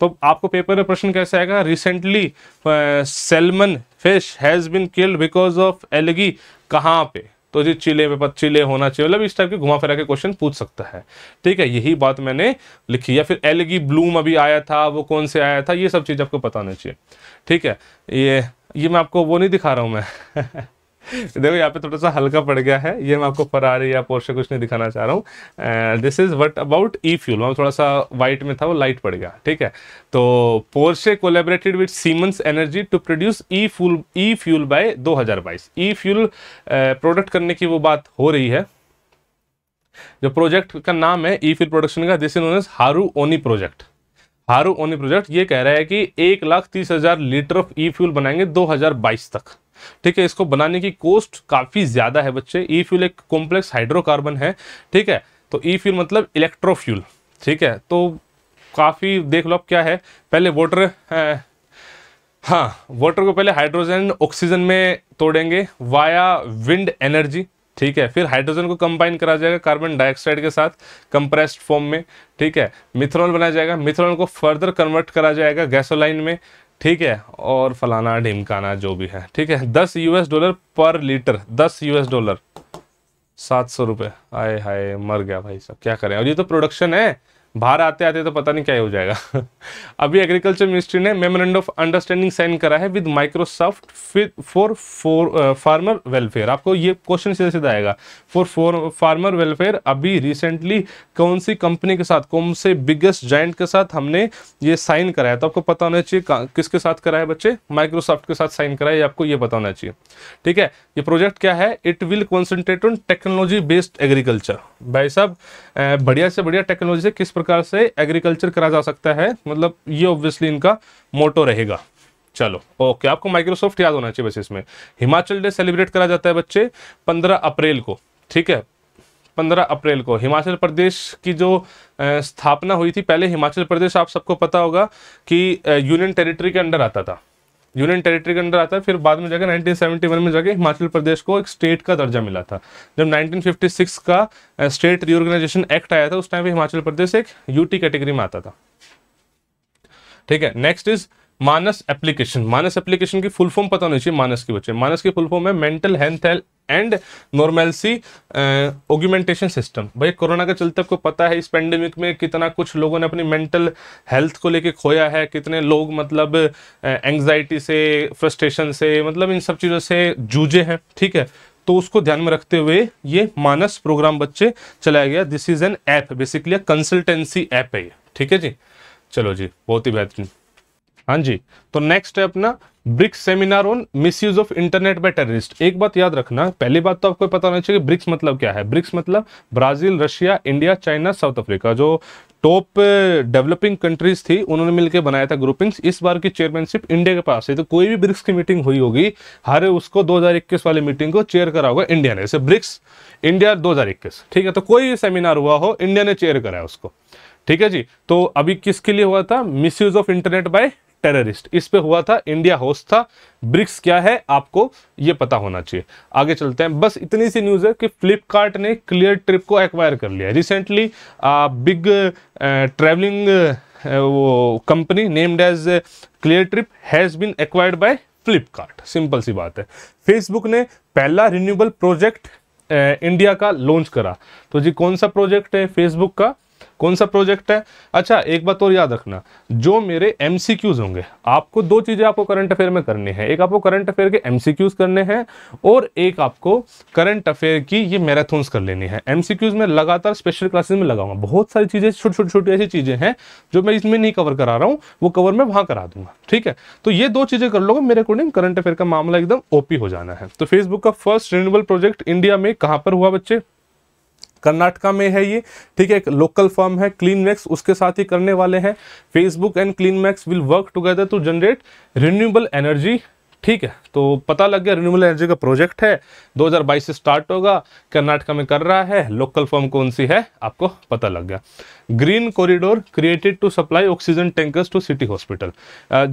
तो आपको पेपर में प्रश्न कैसे आएगा recently salmon fish has been killed because of algae कहाँ पे तो जी चिले में चिले होना चाहिए मतलब इस टाइप के घुमा फिरा के क्वेश्चन पूछ सकता है ठीक है यही बात मैंने लिखी या फिर एलगी ब्लूम अभी आया था वो कौन से आया था ये सब चीज़ आपको पता होना चाहिए ठीक है ये ये मैं आपको वो नहीं दिखा रहा हूँ मैं देखो यहाँ पे थोड़ा सा हल्का पड़ गया है ये मैं आपको फरारी या पोर्शे कुछ नहीं दिखाना चाह रहा हूँ this is what about e fuel वहाँ थोड़ा सा वाइट में था वो लाइट पड़ गया ठीक है तो Porsche collaborated with Siemens energy to produce e fuel e fuel by 2022 e fuel product करने की वो बात हो रही है जो प्रोजेक्ट का नाम है ई फ्यूल प्रोडक्शन का this is Haru Oni project हारू ओनी प्रोजेक्ट ये कह रहा है कि एक लाख तीस हजार लीटर ऑफ ई फ्यूल बनाएंगे बाईस तक ठीक है इसको बनाने की कोस्ट काफ़ी ज़्यादा है बच्चे ई फ्यूल एक कॉम्प्लेक्स हाइड्रोकार्बन है ठीक है तो ई फ्यूल मतलब इलेक्ट्रोफ्यूल ठीक है तो काफ़ी देख लो आप क्या है पहले वोटर हाँ वाटर को पहले हाइड्रोजन ऑक्सीजन में तोड़ेंगे वाया विंड एनर्जी ठीक है फिर हाइड्रोजन को कंबाइन करा जाएगा कार्बन डाइऑक्साइड के साथ कंप्रेस्ड फॉर्म में ठीक है मिथेनॉल बनाया जाएगा मिथेनॉल को फर्दर कन्वर्ट करा जाएगा गैसोलाइन में ठीक है और फलाना ढिमकाना जो भी है ठीक है दस यूएस डॉलर पर लीटर दस यूएस डॉलर सात सौ रुपये आए हाय मर गया भाई साहब क्या करें और ये तो प्रोडक्शन है बाहर आते आते तो पता नहीं क्या हो जाएगा अभी एग्रीकल्चर मिनिस्ट्री ने मेमोरेंडम ऑफ अंडरस्टैंडिंग साइन करा है with Microsoft for for farmer welfare आपको ये क्वेश्चन सीधा सीधा आएगा फॉर फॉर फार्मर वेलफेयर अभी रिसेंटली कौन सी कंपनी के साथ कौन से बिगेस्ट जाइंट के साथ हमने ये साइन करा है तो आपको पता होना चाहिए किसके साथ करा है बच्चे माइक्रोसॉफ्ट के साथ साइन करा है आपको ये पता होना चाहिए ठीक है ये प्रोजेक्ट क्या है it will concentrate on technology based agriculture भाई साहब बढ़िया से बढ़िया टेक्नोलॉजी से किस प्रकार प्रकार से एग्रीकल्चर करा जा सकता है मतलब ये ऑब्वियसली इनका मोटो रहेगा चलो ओके आपको माइक्रोसॉफ्ट याद होना चाहिए बस इसमें हिमाचल डे सेलिब्रेट करा जाता है बच्चे पंद्रह अप्रैल को ठीक है पंद्रह अप्रैल को हिमाचल प्रदेश की जो स्थापना हुई थी पहले हिमाचल प्रदेश आप सबको पता होगा कि यूनियन टेरिटरी के अंडर आता था यूनियन टेरिटरी के अंदर आता है फिर बाद में जाकर 1971 में जाकर हिमाचल प्रदेश को एक स्टेट का दर्जा मिला था जब 1956 का स्टेट रिओर्गेनाइजेशन एक्ट आया था उस टाइम पे हिमाचल प्रदेश एक यूटी कैटेगरी में आता था ठीक है next is MANAS application MANAS application की फुल फॉर्म पता होनी चाहिए मानस के बच्चे मानस की फुल फॉर्म है mental health and normalcy augmentation system भाई कोरोना के चलते आपको पता है इस पेंडेमिक में कितना कुछ लोगों ने अपनी मेंटल हेल्थ को लेके खोया है कितने लोग मतलब एंग्जाइटी से फ्रस्ट्रेशन से मतलब इन सब चीज़ों से जूझे हैं ठीक है तो उसको ध्यान में रखते हुए ये मानस प्रोग्राम बच्चे चलाया गया this is an app basically consultancy app है ये ठीक है जी चलो जी बहुत ही बेहतरीन हाँ जी तो नेक्स्ट है अपना BRICS seminar on misuse of internet by terrorist एक बात याद रखना पहली बात तो आपको पता होना चाहिए ब्रिक्स मतलब क्या है ब्रिक्स मतलब Brazil Russia India China South Africa जो टॉप डेवलपिंग कंट्रीज थी उन्होंने मिलकर बनाया था ग्रुपिंग्स इस बार की चेयरमैनशिप इंडिया के पास है तो कोई भी ब्रिक्स की मीटिंग हुई होगी हर उसको 2021 वाली मीटिंग को चेयर करा होगा इंडिया ने जैसे ब्रिक्स इंडिया 2021 ठीक है तो कोई भी सेमिनार हुआ हो इंडिया ने चेयर कराया उसको ठीक है जी तो अभी किसके लिए हुआ था use of internet by terrorist इस पे हुआ था इंडिया होस्ट था ब्रिक्स क्या है आपको ये पता होना चाहिए आगे चलते हैं बस इतनी सी न्यूज़ है कि फ्लिपकार्ट ने क्लियर ट्रिप को एक्वायर कर लिया रिसेंटली बिग ट्रेवलिंग वो company named as Cleartrip has been acquired by Flipkart simple सी बात है फेसबुक ने पहला रिन्यूएबल प्रोजेक्ट इंडिया का लॉन्च करा तो जी कौन सा प्रोजेक्ट है फेसबुक का कौन सा प्रोजेक्ट है अच्छा एक बात और याद रखना जो मेरे एम होंगे आपको दो चीज़ें आपको करंट अफेयर में करनी है एक आपको करंट अफेयर के एम करने हैं और एक आपको करंट अफेयर की ये मैराथन्स कर लेनी है एम में लगातार स्पेशल क्लासेस में लगाऊंगा बहुत सारी चीज़ें छोटी छोटी छोटी ऐसी चीज़ें हैं जो मैं इसमें नहीं कवर करा रहा हूँ वो कवर मैं वहाँ करा दूंगा ठीक है तो ये दो चीज़ें कर लोगों मेरे अकॉर्डिंग करंट अफेयर का मामला एकदम ओपी हो जाना है तो फेसबुक का फर्स्ट रिन्यूबल प्रोजेक्ट इंडिया में कहाँ पर हुआ बच्चे कर्नाटका में है ये ठीक है एक लोकल फर्म है क्लीन मैक्स उसके साथ ही करने वाले हैं Facebook and CleanMax will work together to generate renewable energy ठीक है तो पता लग गया रिन्यूबल एनर्जी का प्रोजेक्ट है 2022 से स्टार्ट होगा कर्नाटका में कर रहा है लोकल फॉर्म कौन सी है आपको पता लग गया green corridor created to supply oxygen tankers to city hospital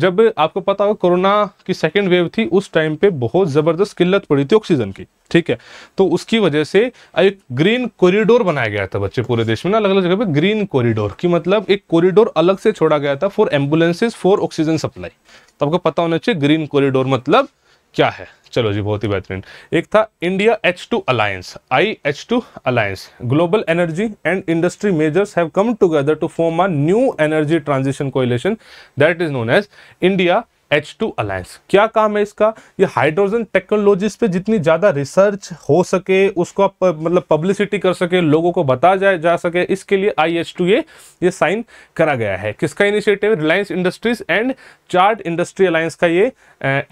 जब आपको पता होगा कोरोना की सेकेंड वेव थी उस टाइम पे बहुत ज़बरदस्त किल्लत पड़ी थी ऑक्सीजन की ठीक है तो उसकी वजह से एक ग्रीन कॉरिडोर बनाया गया था बच्चे पूरे देश में ना अलग अलग जगह पे ग्रीन कॉरिडोर की मतलब एक कॉरिडोर अलग से छोड़ा गया था for ambulances for oxygen supply तो आपको पता होना चाहिए ग्रीन कॉरिडोर मतलब क्या है चलो जी बहुत ही बेहतरीन एक था India H two alliance I H two alliance global energy and industry majors have come together to form a new energy transition coalition that is known as India H two alliance क्या काम है इसका ये hydrogen technologies पे जितनी ज़्यादा research हो सके उसको आप मतलब पब्लिसिटी कर सके लोगों को बताया जाए जा सके इसके लिए आई एच टू ए ये साइन करा गया है किसका initiative Reliance Industries and Chart industry alliance का ये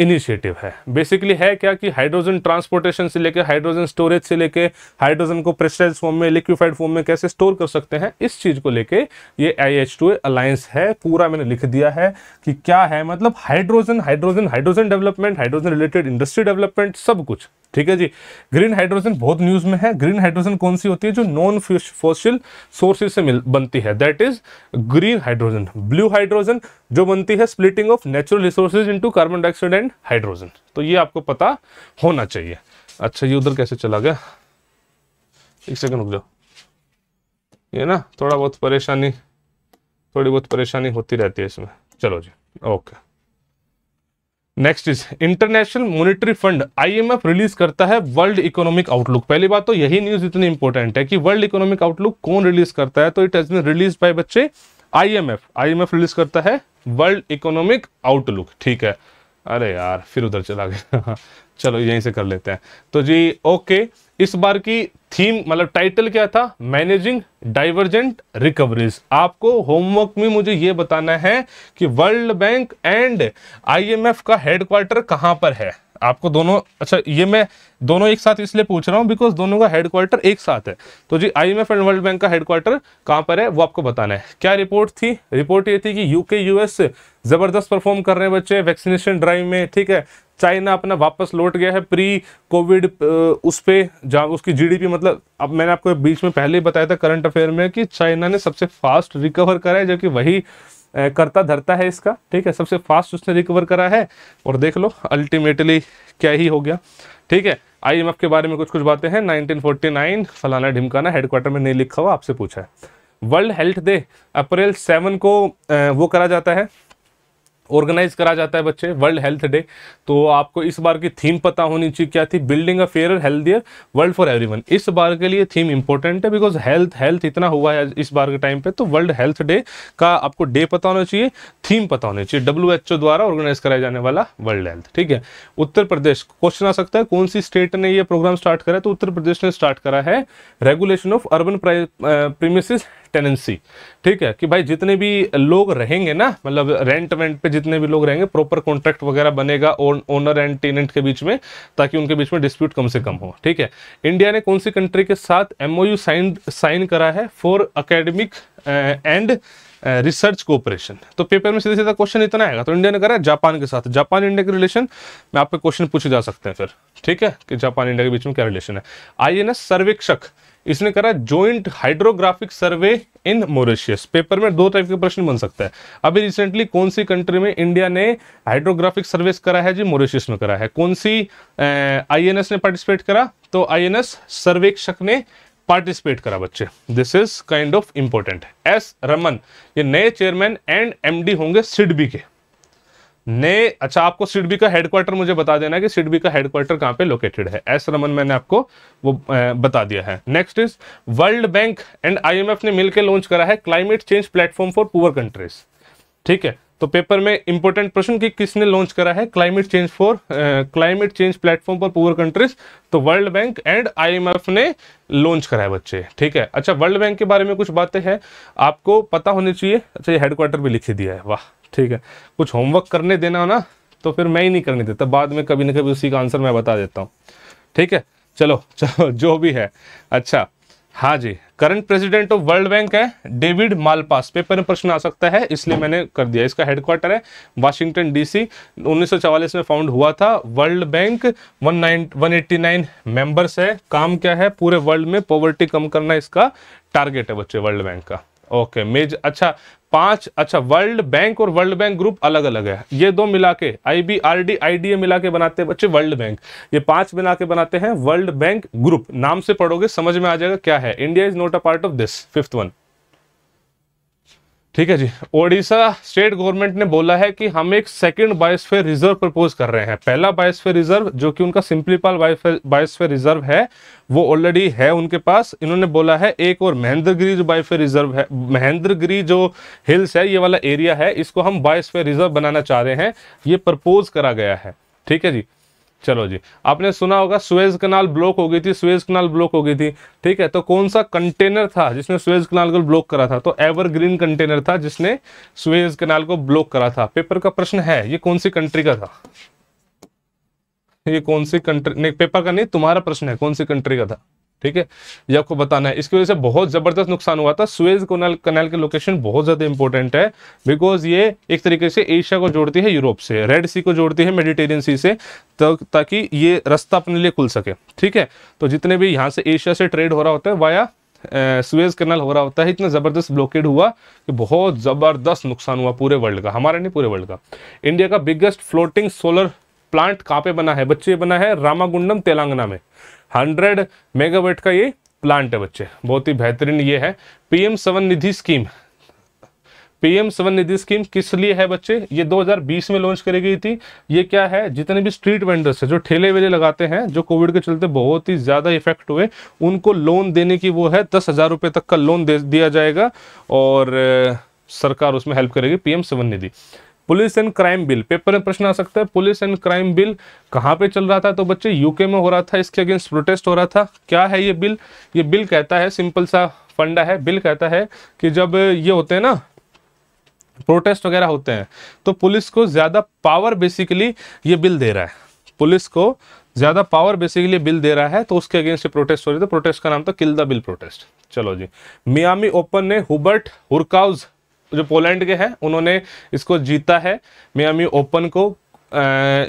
इनिशिएटिव है बेसिकली है क्या कि हाइड्रोजन ट्रांसपोर्टेशन से लेकर हाइड्रोजन स्टोरेज से लेकर हाइड्रोजन को प्रेशराइज फॉर्म में लिक्विफाइड फॉर्म में कैसे स्टोर कर सकते हैं इस चीज़ को लेकर ये I H two A alliance है पूरा मैंने लिख दिया है कि क्या है मतलब hydro hydrogen hydrogen hydrogen development hydrogen related industry development सब कुछ ठीक है जी ग्रीन हाइड्रोजन बहुत न्यूज में है ग्रीन हाइड्रोजन कौन सी होती है जो नॉन फॉसिल सोर्सेज से मिल बनती है that is green hydrogen blue hydrogen जो बनती है splitting of natural resources into carbon dioxide and hydrogen तो ये आपको पता होना चाहिए अच्छा ये उधर कैसे चला गया एक सेकेंड रुक जाओ ये ना थोड़ा बहुत परेशानी थोड़ी बहुत परेशानी होती रहती है इसमें चलो जी okay okay. Next is International Monetary Fund IMF release करता है वर्ल्ड इकोनॉमिक आउटलुक पहली बात तो यही न्यूज इतनी इंपॉर्टेंट है कि वर्ल्ड इकोनॉमिक आउटलुक कौन रिलीज करता है तो it has been release by बच्चे आईएमएफ आईएमएफ रिलीज करता है वर्ल्ड इकोनॉमिक आउटलुक ठीक है अरे यार फिर उधर चला गया चलो यहीं से कर लेते हैं तो जी ओके इस बार की थीम मतलब टाइटल क्या था मैनेजिंग डाइवर्जेंट रिकवरीज आपको होमवर्क में मुझे ये बताना है कि वर्ल्ड बैंक एंड आईएमएफ का हेडक्वार्टर कहां पर है आपको दोनों अच्छा ये मैं दोनों एक साथ इसलिए पूछ रहा हूँ बिकॉज दोनों का हेडक्वार्टर एक साथ है तो जी I M and World Bank का हेडक्वार्टर कहाँ पर है वो आपको बताना है क्या रिपोर्ट थी रिपोर्ट ये थी कि यूके यूएस जबरदस्त परफॉर्म कर रहे हैं बच्चे वैक्सीनेशन ड्राइव में ठीक है चाइना अपना वापस लौट गया है प्री कोविड उस पर जहाँ उसकी जीडीपी मतलब अब मैंने आपको बीच में पहले ही बताया था करंट अफेयर में कि चाइना ने सबसे फास्ट रिकवर करा है जबकि वही करता धरता है इसका ठीक है सबसे फास्ट उसने रिकवर करा है और देख लो अल्टीमेटली क्या ही हो गया ठीक है आईएमएफ के बारे में कुछ कुछ बातें हैं 1949 फलाना ढिमकाना हेडक्वार्टर में नहीं लिखा हुआ आपसे पूछा है World Health Day April seven को वो करा जाता है ऑर्गेनाइज करा जाता है बच्चे वर्ल्ड हेल्थ डे तो आपको इस बार की थीम पता होनी चाहिए क्या थी building a fair healthier world for everyone इस बार के लिए थीम इंपॉर्टेंट है बिकॉज हेल्थ हेल्थ इतना हुआ है इस बार के टाइम पे तो वर्ल्ड हेल्थ डे का आपको डे पता होना चाहिए थीम पता होनी चाहिए डब्ल्यू द्वारा ऑर्गेनाइज कराया जाने वाला वर्ल्ड हेल्थ ठीक है उत्तर प्रदेश क्वेश्चन आ सकता है कौन सी स्टेट ने यह प्रोग्राम स्टार्ट करा है तो उत्तर प्रदेश ने स्टार्ट करा है regulation of urban premise tenancy ठीक है कि भाई जितने भी लोग रहेंगे ना मतलब रेंट वेंट पे जितने भी लोग रहेंगे प्रॉपर कॉन्ट्रैक्ट वगैरह बनेगा ओनर एंड टेनेंट के बीच में ताकि उनके बीच में डिस्प्यूट कम से कम हो ठीक है इंडिया ने कौन सी कंट्री के साथ एमओयू साइन साइन करा है for academic and research cooperation तो पेपर में सीधे सीधा क्वेश्चन इतना आएगा तो इंडिया ने करा है जापान के साथ जापान इंडिया के रिलेशन में आपके क्वेश्चन पूछे जा सकते हैं फिर ठीक है कि जापान इंडिया के बीच में क्या रिलेशन है आई सर्वेक्षक इसने करा joint hydrographic survey in Mauritius paper में दो टाइप के प्रश्न बन सकता है अभी रिसेंटली कौन सी कंट्री में इंडिया ने हाइड्रोग्राफिक सर्वे करा है जी मोरिशियस में करा है कौन सी आईएनएस ने पार्टिसिपेट करा तो आईएनएस सर्वेक्षक ने पार्टिसिपेट करा बच्चे this is kind of important S Raman ये नए चेयरमैन एंड एमडी होंगे सिडबी के ने अच्छा आपको सिडबी का हेडक्वार्टर मुझे बता देना है कि सिडबी का हेडक्वार्टर कहाँ पे लोकेटेड है एस रमन मैंने आपको वो बता दिया है next is World Bank and IMF ने मिलकर लॉन्च करा है climate change platform for poor countries ठीक है तो पेपर में इंपॉर्टेंट प्रश्न कि किसने लॉन्च करा है climate change for climate change platform for poor countries तो वर्ल्ड बैंक एंड आईएमएफ ने लॉन्च करा है बच्चे ठीक है अच्छा वर्ल्ड बैंक के बारे में कुछ बातें हैं आपको पता होनी चाहिए अच्छा ये हेडक्वार्टर भी लिख दिया है वाह ठीक है कुछ होमवर्क करने देना हो ना तो फिर मैं ही नहीं करने देता बाद में कभी ना कभी उसी का आंसर मैं बता देता हूँ ठीक है चलो चलो जो भी है अच्छा हाँ जी current president of World Bank है डेविड मालपास पेपर में प्रश्न आ सकता है इसलिए मैंने कर दिया इसका हेडक्वार्टर है वाशिंगटन डीसी 1944 में फाउंड हुआ था वर्ल्ड बैंक 189 मेंबर्स है काम क्या है पूरे वर्ल्ड में पॉवर्टी कम करना इसका टारगेट है बच्चे वर्ल्ड बैंक का ओके मेज अच्छा पांच अच्छा वर्ल्ड बैंक और वर्ल्ड बैंक ग्रुप अलग अलग है ये दो मिला के I I B R D D A मिला के बनाते हैं बच्चे वर्ल्ड बैंक ये पांच मिला के बनाते हैं वर्ल्ड बैंक ग्रुप नाम से पढ़ोगे समझ में आ जाएगा क्या है India is not a part of this fifth one ठीक है जी ओडिशा स्टेट गवर्नमेंट ने बोला है कि हम एक सेकंड बायोस्फेयर रिजर्व प्रपोज कर रहे हैं पहला बायोस्फेयर रिजर्व जो कि उनका सिंपलीपाल बायोस्फेयर रिजर्व है वो ऑलरेडी है उनके पास इन्होंने बोला है एक और महेंद्रगिरी जो बायोस्फेयर रिजर्व है महेंद्रगिरी जो हिल्स है ये वाला एरिया है इसको हम बायोस्फेयर रिजर्व बनाना चाह रहे हैं ये प्रपोज करा गया है ठीक है जी चलो जी आपने सुना होगा स्वेज कनाल ब्लॉक हो गई थी स्वेज कनाल ब्लॉक हो गई थी ठीक है तो कौन सा कंटेनर था जिसने स्वेज कनाल को ब्लॉक करा था तो एवरग्रीन कंटेनर था जिसने स्वेज कनाल को ब्लॉक करा था पेपर का प्रश्न है ये कौन सी कंट्री का था ये कौन सी कंट्री नहीं पेपर का नहीं तुम्हारा प्रश्न है कौन सी कंट्री का था ठीक है ये आपको बताना है इसकी वजह से बहुत ज़बरदस्त नुकसान हुआ था स्वेज कोनाल कनाल की लोकेशन बहुत ज़्यादा इंपॉर्टेंट है बिकॉज ये एक तरीके से एशिया को जोड़ती है यूरोप से रेड सी को जोड़ती है मेडिटेरियन सी से तो ताकि ये रास्ता अपने लिए खुल सके ठीक है तो जितने भी यहाँ से एशिया से ट्रेड हो रहा होता है वाया स्वेज कनाल हो रहा होता है इतना ज़बरदस्त ब्लॉकेड हुआ कि बहुत ज़बरदस्त नुकसान हुआ पूरे वर्ल्ड का हमारे नहीं पूरे वर्ल्ड का इंडिया का बिगेस्ट फ्लोटिंग सोलर प्लांट कहाँ पे बना है बच्चे बना है रामागुंडम तेलंगाना में हंड्रेड मेगावेट का ये प्लांट है बच्चे बहुत ही बेहतरीन ये है पीएम सवन निधि स्कीम पीएम सवन निधि स्कीम किस लिए है बच्चे ये 2020 में लॉन्च करी गई थी ये क्या है जितने भी स्ट्रीट वेंडर्स है जो ठेले वेले लगाते हैं जो कोविड के चलते बहुत ही ज़्यादा इफेक्ट हुए उनको लोन देने की वो है दस हज़ार रुपये तक का लोन दे दिया जाएगा और सरकार उसमें हेल्प करेगी PM Svanidhi police and crime bill paper में प्रश्न आ सकता है पुलिस एंड क्राइम बिल कहाँ पे चल रहा था तो बच्चे यूके में हो रहा था इसके अगेंस्ट प्रोटेस्ट हो रहा था क्या है ये बिल ये बिल कहता है सिंपल सा फंडा है बिल कहता है कि जब ये होते हैं ना प्रोटेस्ट वगैरह होते हैं तो पुलिस को ज़्यादा पावर बेसिकली ये बिल दे रहा है पुलिस को ज़्यादा पावर बेसिकली बिल दे रहा है तो उसके अगेंस्ट प्रोटेस्ट हो रही थी तो प्रोटेस्ट का नाम था किल द बिल प्रोटेस्ट चलो जी मियामी ओपन ने हुबर्ट हुरकाउज जो पोलैंड के हैं उन्होंने इसको जीता है मियामी ओपन को आ,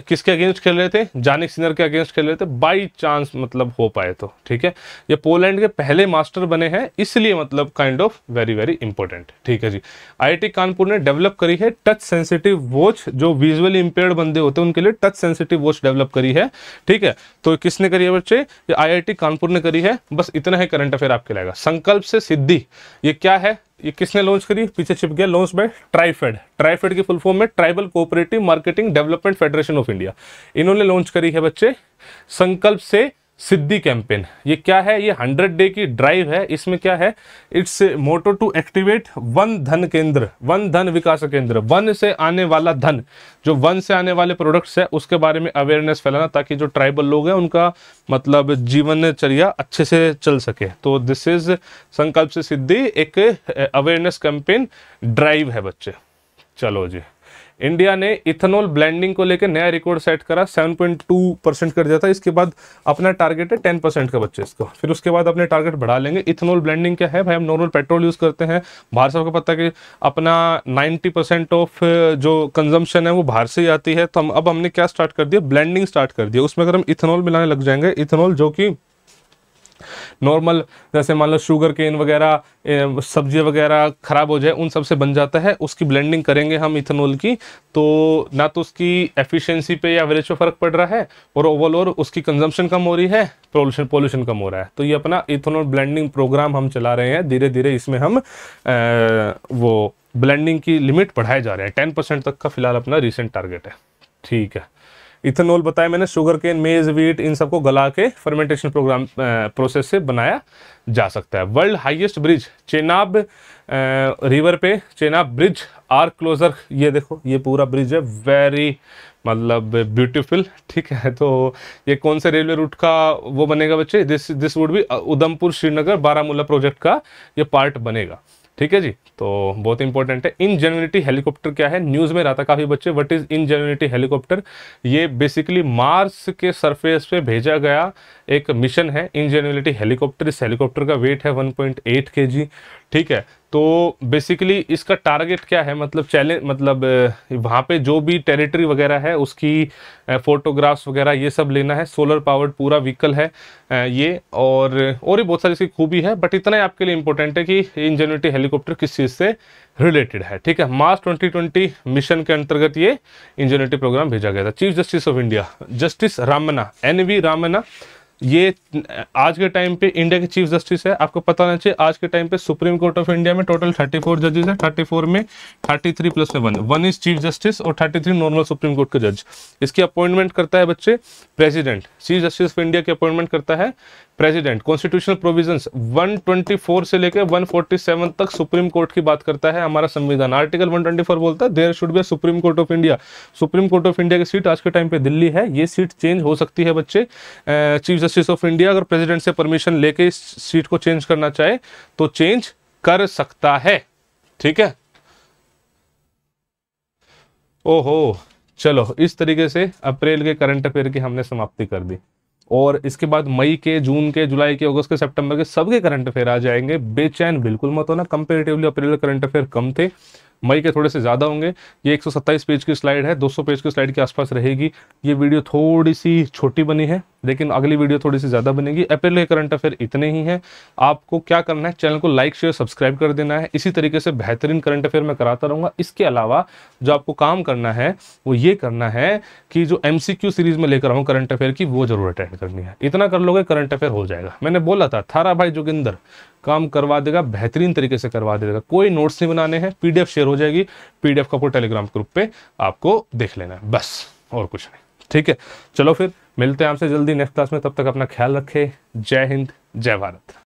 किसके अगेंस्ट खेल रहे थे जानिक सिनर के अगेंस्ट खेल रहे थे बाई चांस मतलब हो पाए तो ठीक है ये पोलैंड के पहले मास्टर बने हैं इसलिए मतलब kind of very very important ठीक है जी आईआईटी कानपुर ने डेवलप करी है टच सेंसिटिव वॉच जो विजुअली इंपेयर्ड बंदे होते हैं उनके लिए टच सेंसिटिव वॉच डेवलप करी है ठीक है तो किसने करी है बच्चे आई आई कानपुर ने करी है बस इतना ही करंट अफेयर आपके लाएगा संकल्प से सिद्धि ये क्या है ये किसने लॉन्च करी पीछे छिप गया लॉन्च बाय ट्राइफेड ट्राइफेड की फुल फॉर्म में tribal cooperative marketing development federation of India इन्होंने लॉन्च करी है बच्चे संकल्प से सिद्धि कैंपेन ये क्या है ये 100 डे की ड्राइव है इसमें क्या है it's motto to activate Van Dhan Kendra one धन विकास केंद्र वन से आने वाला धन जो वन से आने वाले प्रोडक्ट्स है उसके बारे में अवेयरनेस फैलाना ताकि जो ट्राइबल लोग हैं उनका मतलब जीवनचर्या अच्छे से चल सके तो दिस इज संकल्प से सिद्धि एक अवेयरनेस कैंपेन ड्राइव है बच्चे चलो जी इंडिया ने इथेनॉल ब्लेंडिंग को लेकर नया रिकॉर्ड सेट करा 7.2 परसेंट कर दिया था इसके बाद अपना टारगेट है 10 परसेंट का बच्चे इसको फिर उसके बाद अपने टारगेट बढ़ा लेंगे इथेनॉल ब्लेंडिंग क्या है भाई हम नॉर्मल पेट्रोल यूज़ करते हैं बाहर से आपको पता कि अपना नाइन्टी ऑफ जो कंजम्पशन है वो बाहर से ही आती है तो हम अब हमने क्या स्टार्ट कर दिया ब्लेंडिंग स्टार्ट कर दिया उसमें अगर हम इथेनॉल मिलाने लग जाएंगे इथेनॉल जो कि नॉर्मल जैसे मान लो शुगर केन वगैरह सब्जी वगैरह ख़राब हो जाए उन सब से बन जाता है उसकी ब्लेंडिंग करेंगे हम इथेनॉल की तो ना तो उसकी एफिशिएंसी पे या एवरेज पे फ़र्क पड़ रहा है और ओवरऑल उसकी कंजम्पशन कम हो रही है पोल्यूशन पोल्यूशन कम हो रहा है तो ये अपना इथेनॉल ब्लेंडिंग प्रोग्राम हम चला रहे हैं धीरे धीरे इसमें हम आ, वो ब्लेंडिंग की लिमिट बढ़ाए जा रहे हैं टेन परसेंट तक का फिलहाल अपना रिसेंट टारगेट है ठीक है इथेनॉल बताया मैंने शुगर केन मेज वीट इन सबको गला के फर्मेंटेशन प्रोग्राम प्रोसेस से बनाया जा सकता है world highest bridge Chenab river पे चेनाब ब्रिज आर क्लोजर ये देखो ये पूरा ब्रिज है वेरी मतलब ब्यूटीफुल ठीक है तो ये कौन से रेलवे रूट का वो बनेगा बच्चे this this would be Udhampur Srinagar Baramulla project का ये पार्ट बनेगा ठीक है जी तो बहुत इंपॉर्टेंट है इन जेन्यूनिटी हेलीकॉप्टर क्या है न्यूज़ में रहता काफ़ी बच्चे what is Ingenuity helicopter ये बेसिकली मार्स के सरफेस पे भेजा गया एक मिशन है इन जेन्यूनिटी हेलीकॉप्टर इस हेलीकॉप्टर का वेट है 1.8 केजी ठीक है तो बेसिकली इसका टारगेट क्या है मतलब चैलेंज मतलब वहाँ पे जो भी टेरिटरी वगैरह है उसकी फ़ोटोग्राफ्स वगैरह ये सब लेना है सोलर पावर्ड पूरा व्हीकल है ये और और भी बहुत सारी इसकी खूबी है बट इतना ही आपके लिए इंपॉर्टेंट है कि इंजेन्यूटी हेलीकॉप्टर किस चीज़ से रिलेटेड है ठीक है मार्च 2020 मिशन के अंतर्गत ये इंजनिटी प्रोग्राम भेजा गया था Chief Justice of India Justice Ramana N V Ramana ये आज के टाइम पे इंडिया के चीफ जस्टिस है आपको पता होना चाहिए आज के टाइम पे सुप्रीम कोर्ट ऑफ इंडिया में टोटल 34 जजेस है थर्टी में 33 प्लस में one one is Chief Justice और 33 नॉर्मल सुप्रीम कोर्ट के जज इसकी अपॉइंटमेंट करता है बच्चे president Chief Justice of India की अपॉइंटमेंट करता है प्रेसिडेंट कॉन्स्टिट्यूशनल प्रोविजन वन से लेकर वन तक सुप्रीम कोर्ट की बात करता है हमारा संविधान आर्टिकल वन बोलता है there should be Supreme Court of India Supreme Court of India की सीट आज के टाइम पे दिल्ली है ये सीट चेंज हो सकती है बच्चे Chief Justice Justice of India अगर प्रेसिडेंट से परमिशन लेके इस सीट को चेंज करना चाहे तो चेंज कर सकता है ठीक है ओहो चलो इस तरीके से अप्रैल के करंट अफेयर की हमने समाप्ति कर दी और इसके बाद मई के जून के जुलाई के अगस्त के सितंबर के सबके करंट अफेयर आ जाएंगे बेचैन बिल्कुल मत होना कंपेरेटिवली अप्रैल करंट अफेयर कम थे मई के थोड़े से ज़्यादा होंगे ये 127 पेज की स्लाइड है 200 पेज की स्लाइड के आसपास रहेगी ये वीडियो थोड़ी सी छोटी बनी है लेकिन अगली वीडियो थोड़ी सी ज़्यादा बनेगी अप्रैल के करंट अफेयर इतने ही हैं आपको क्या करना है चैनल को लाइक शेयर सब्सक्राइब कर देना है इसी तरीके से बेहतरीन करंट अफेयर मैं कराता रहूँगा इसके अलावा जो आपको काम करना है वो ये करना है कि जो एम सीरीज़ में लेकर आऊँ करंट अफेयर की वो जरूर अटेंड करनी है इतना कर लोगे करंट अफेयर हो जाएगा मैंने बोला था थारा भाई जोगिंदर काम करवा देगा बेहतरीन तरीके से करवा देगा कोई नोट्स नहीं बनाने हैं पीडीएफ शेयर हो जाएगी पीडीएफ का आपको टेलीग्राम ग्रुप पे आपको देख लेना है बस और कुछ नहीं ठीक है चलो फिर मिलते हैं आपसे जल्दी नेक्स्ट क्लास में तब तक अपना ख्याल रखें जय हिंद जय भारत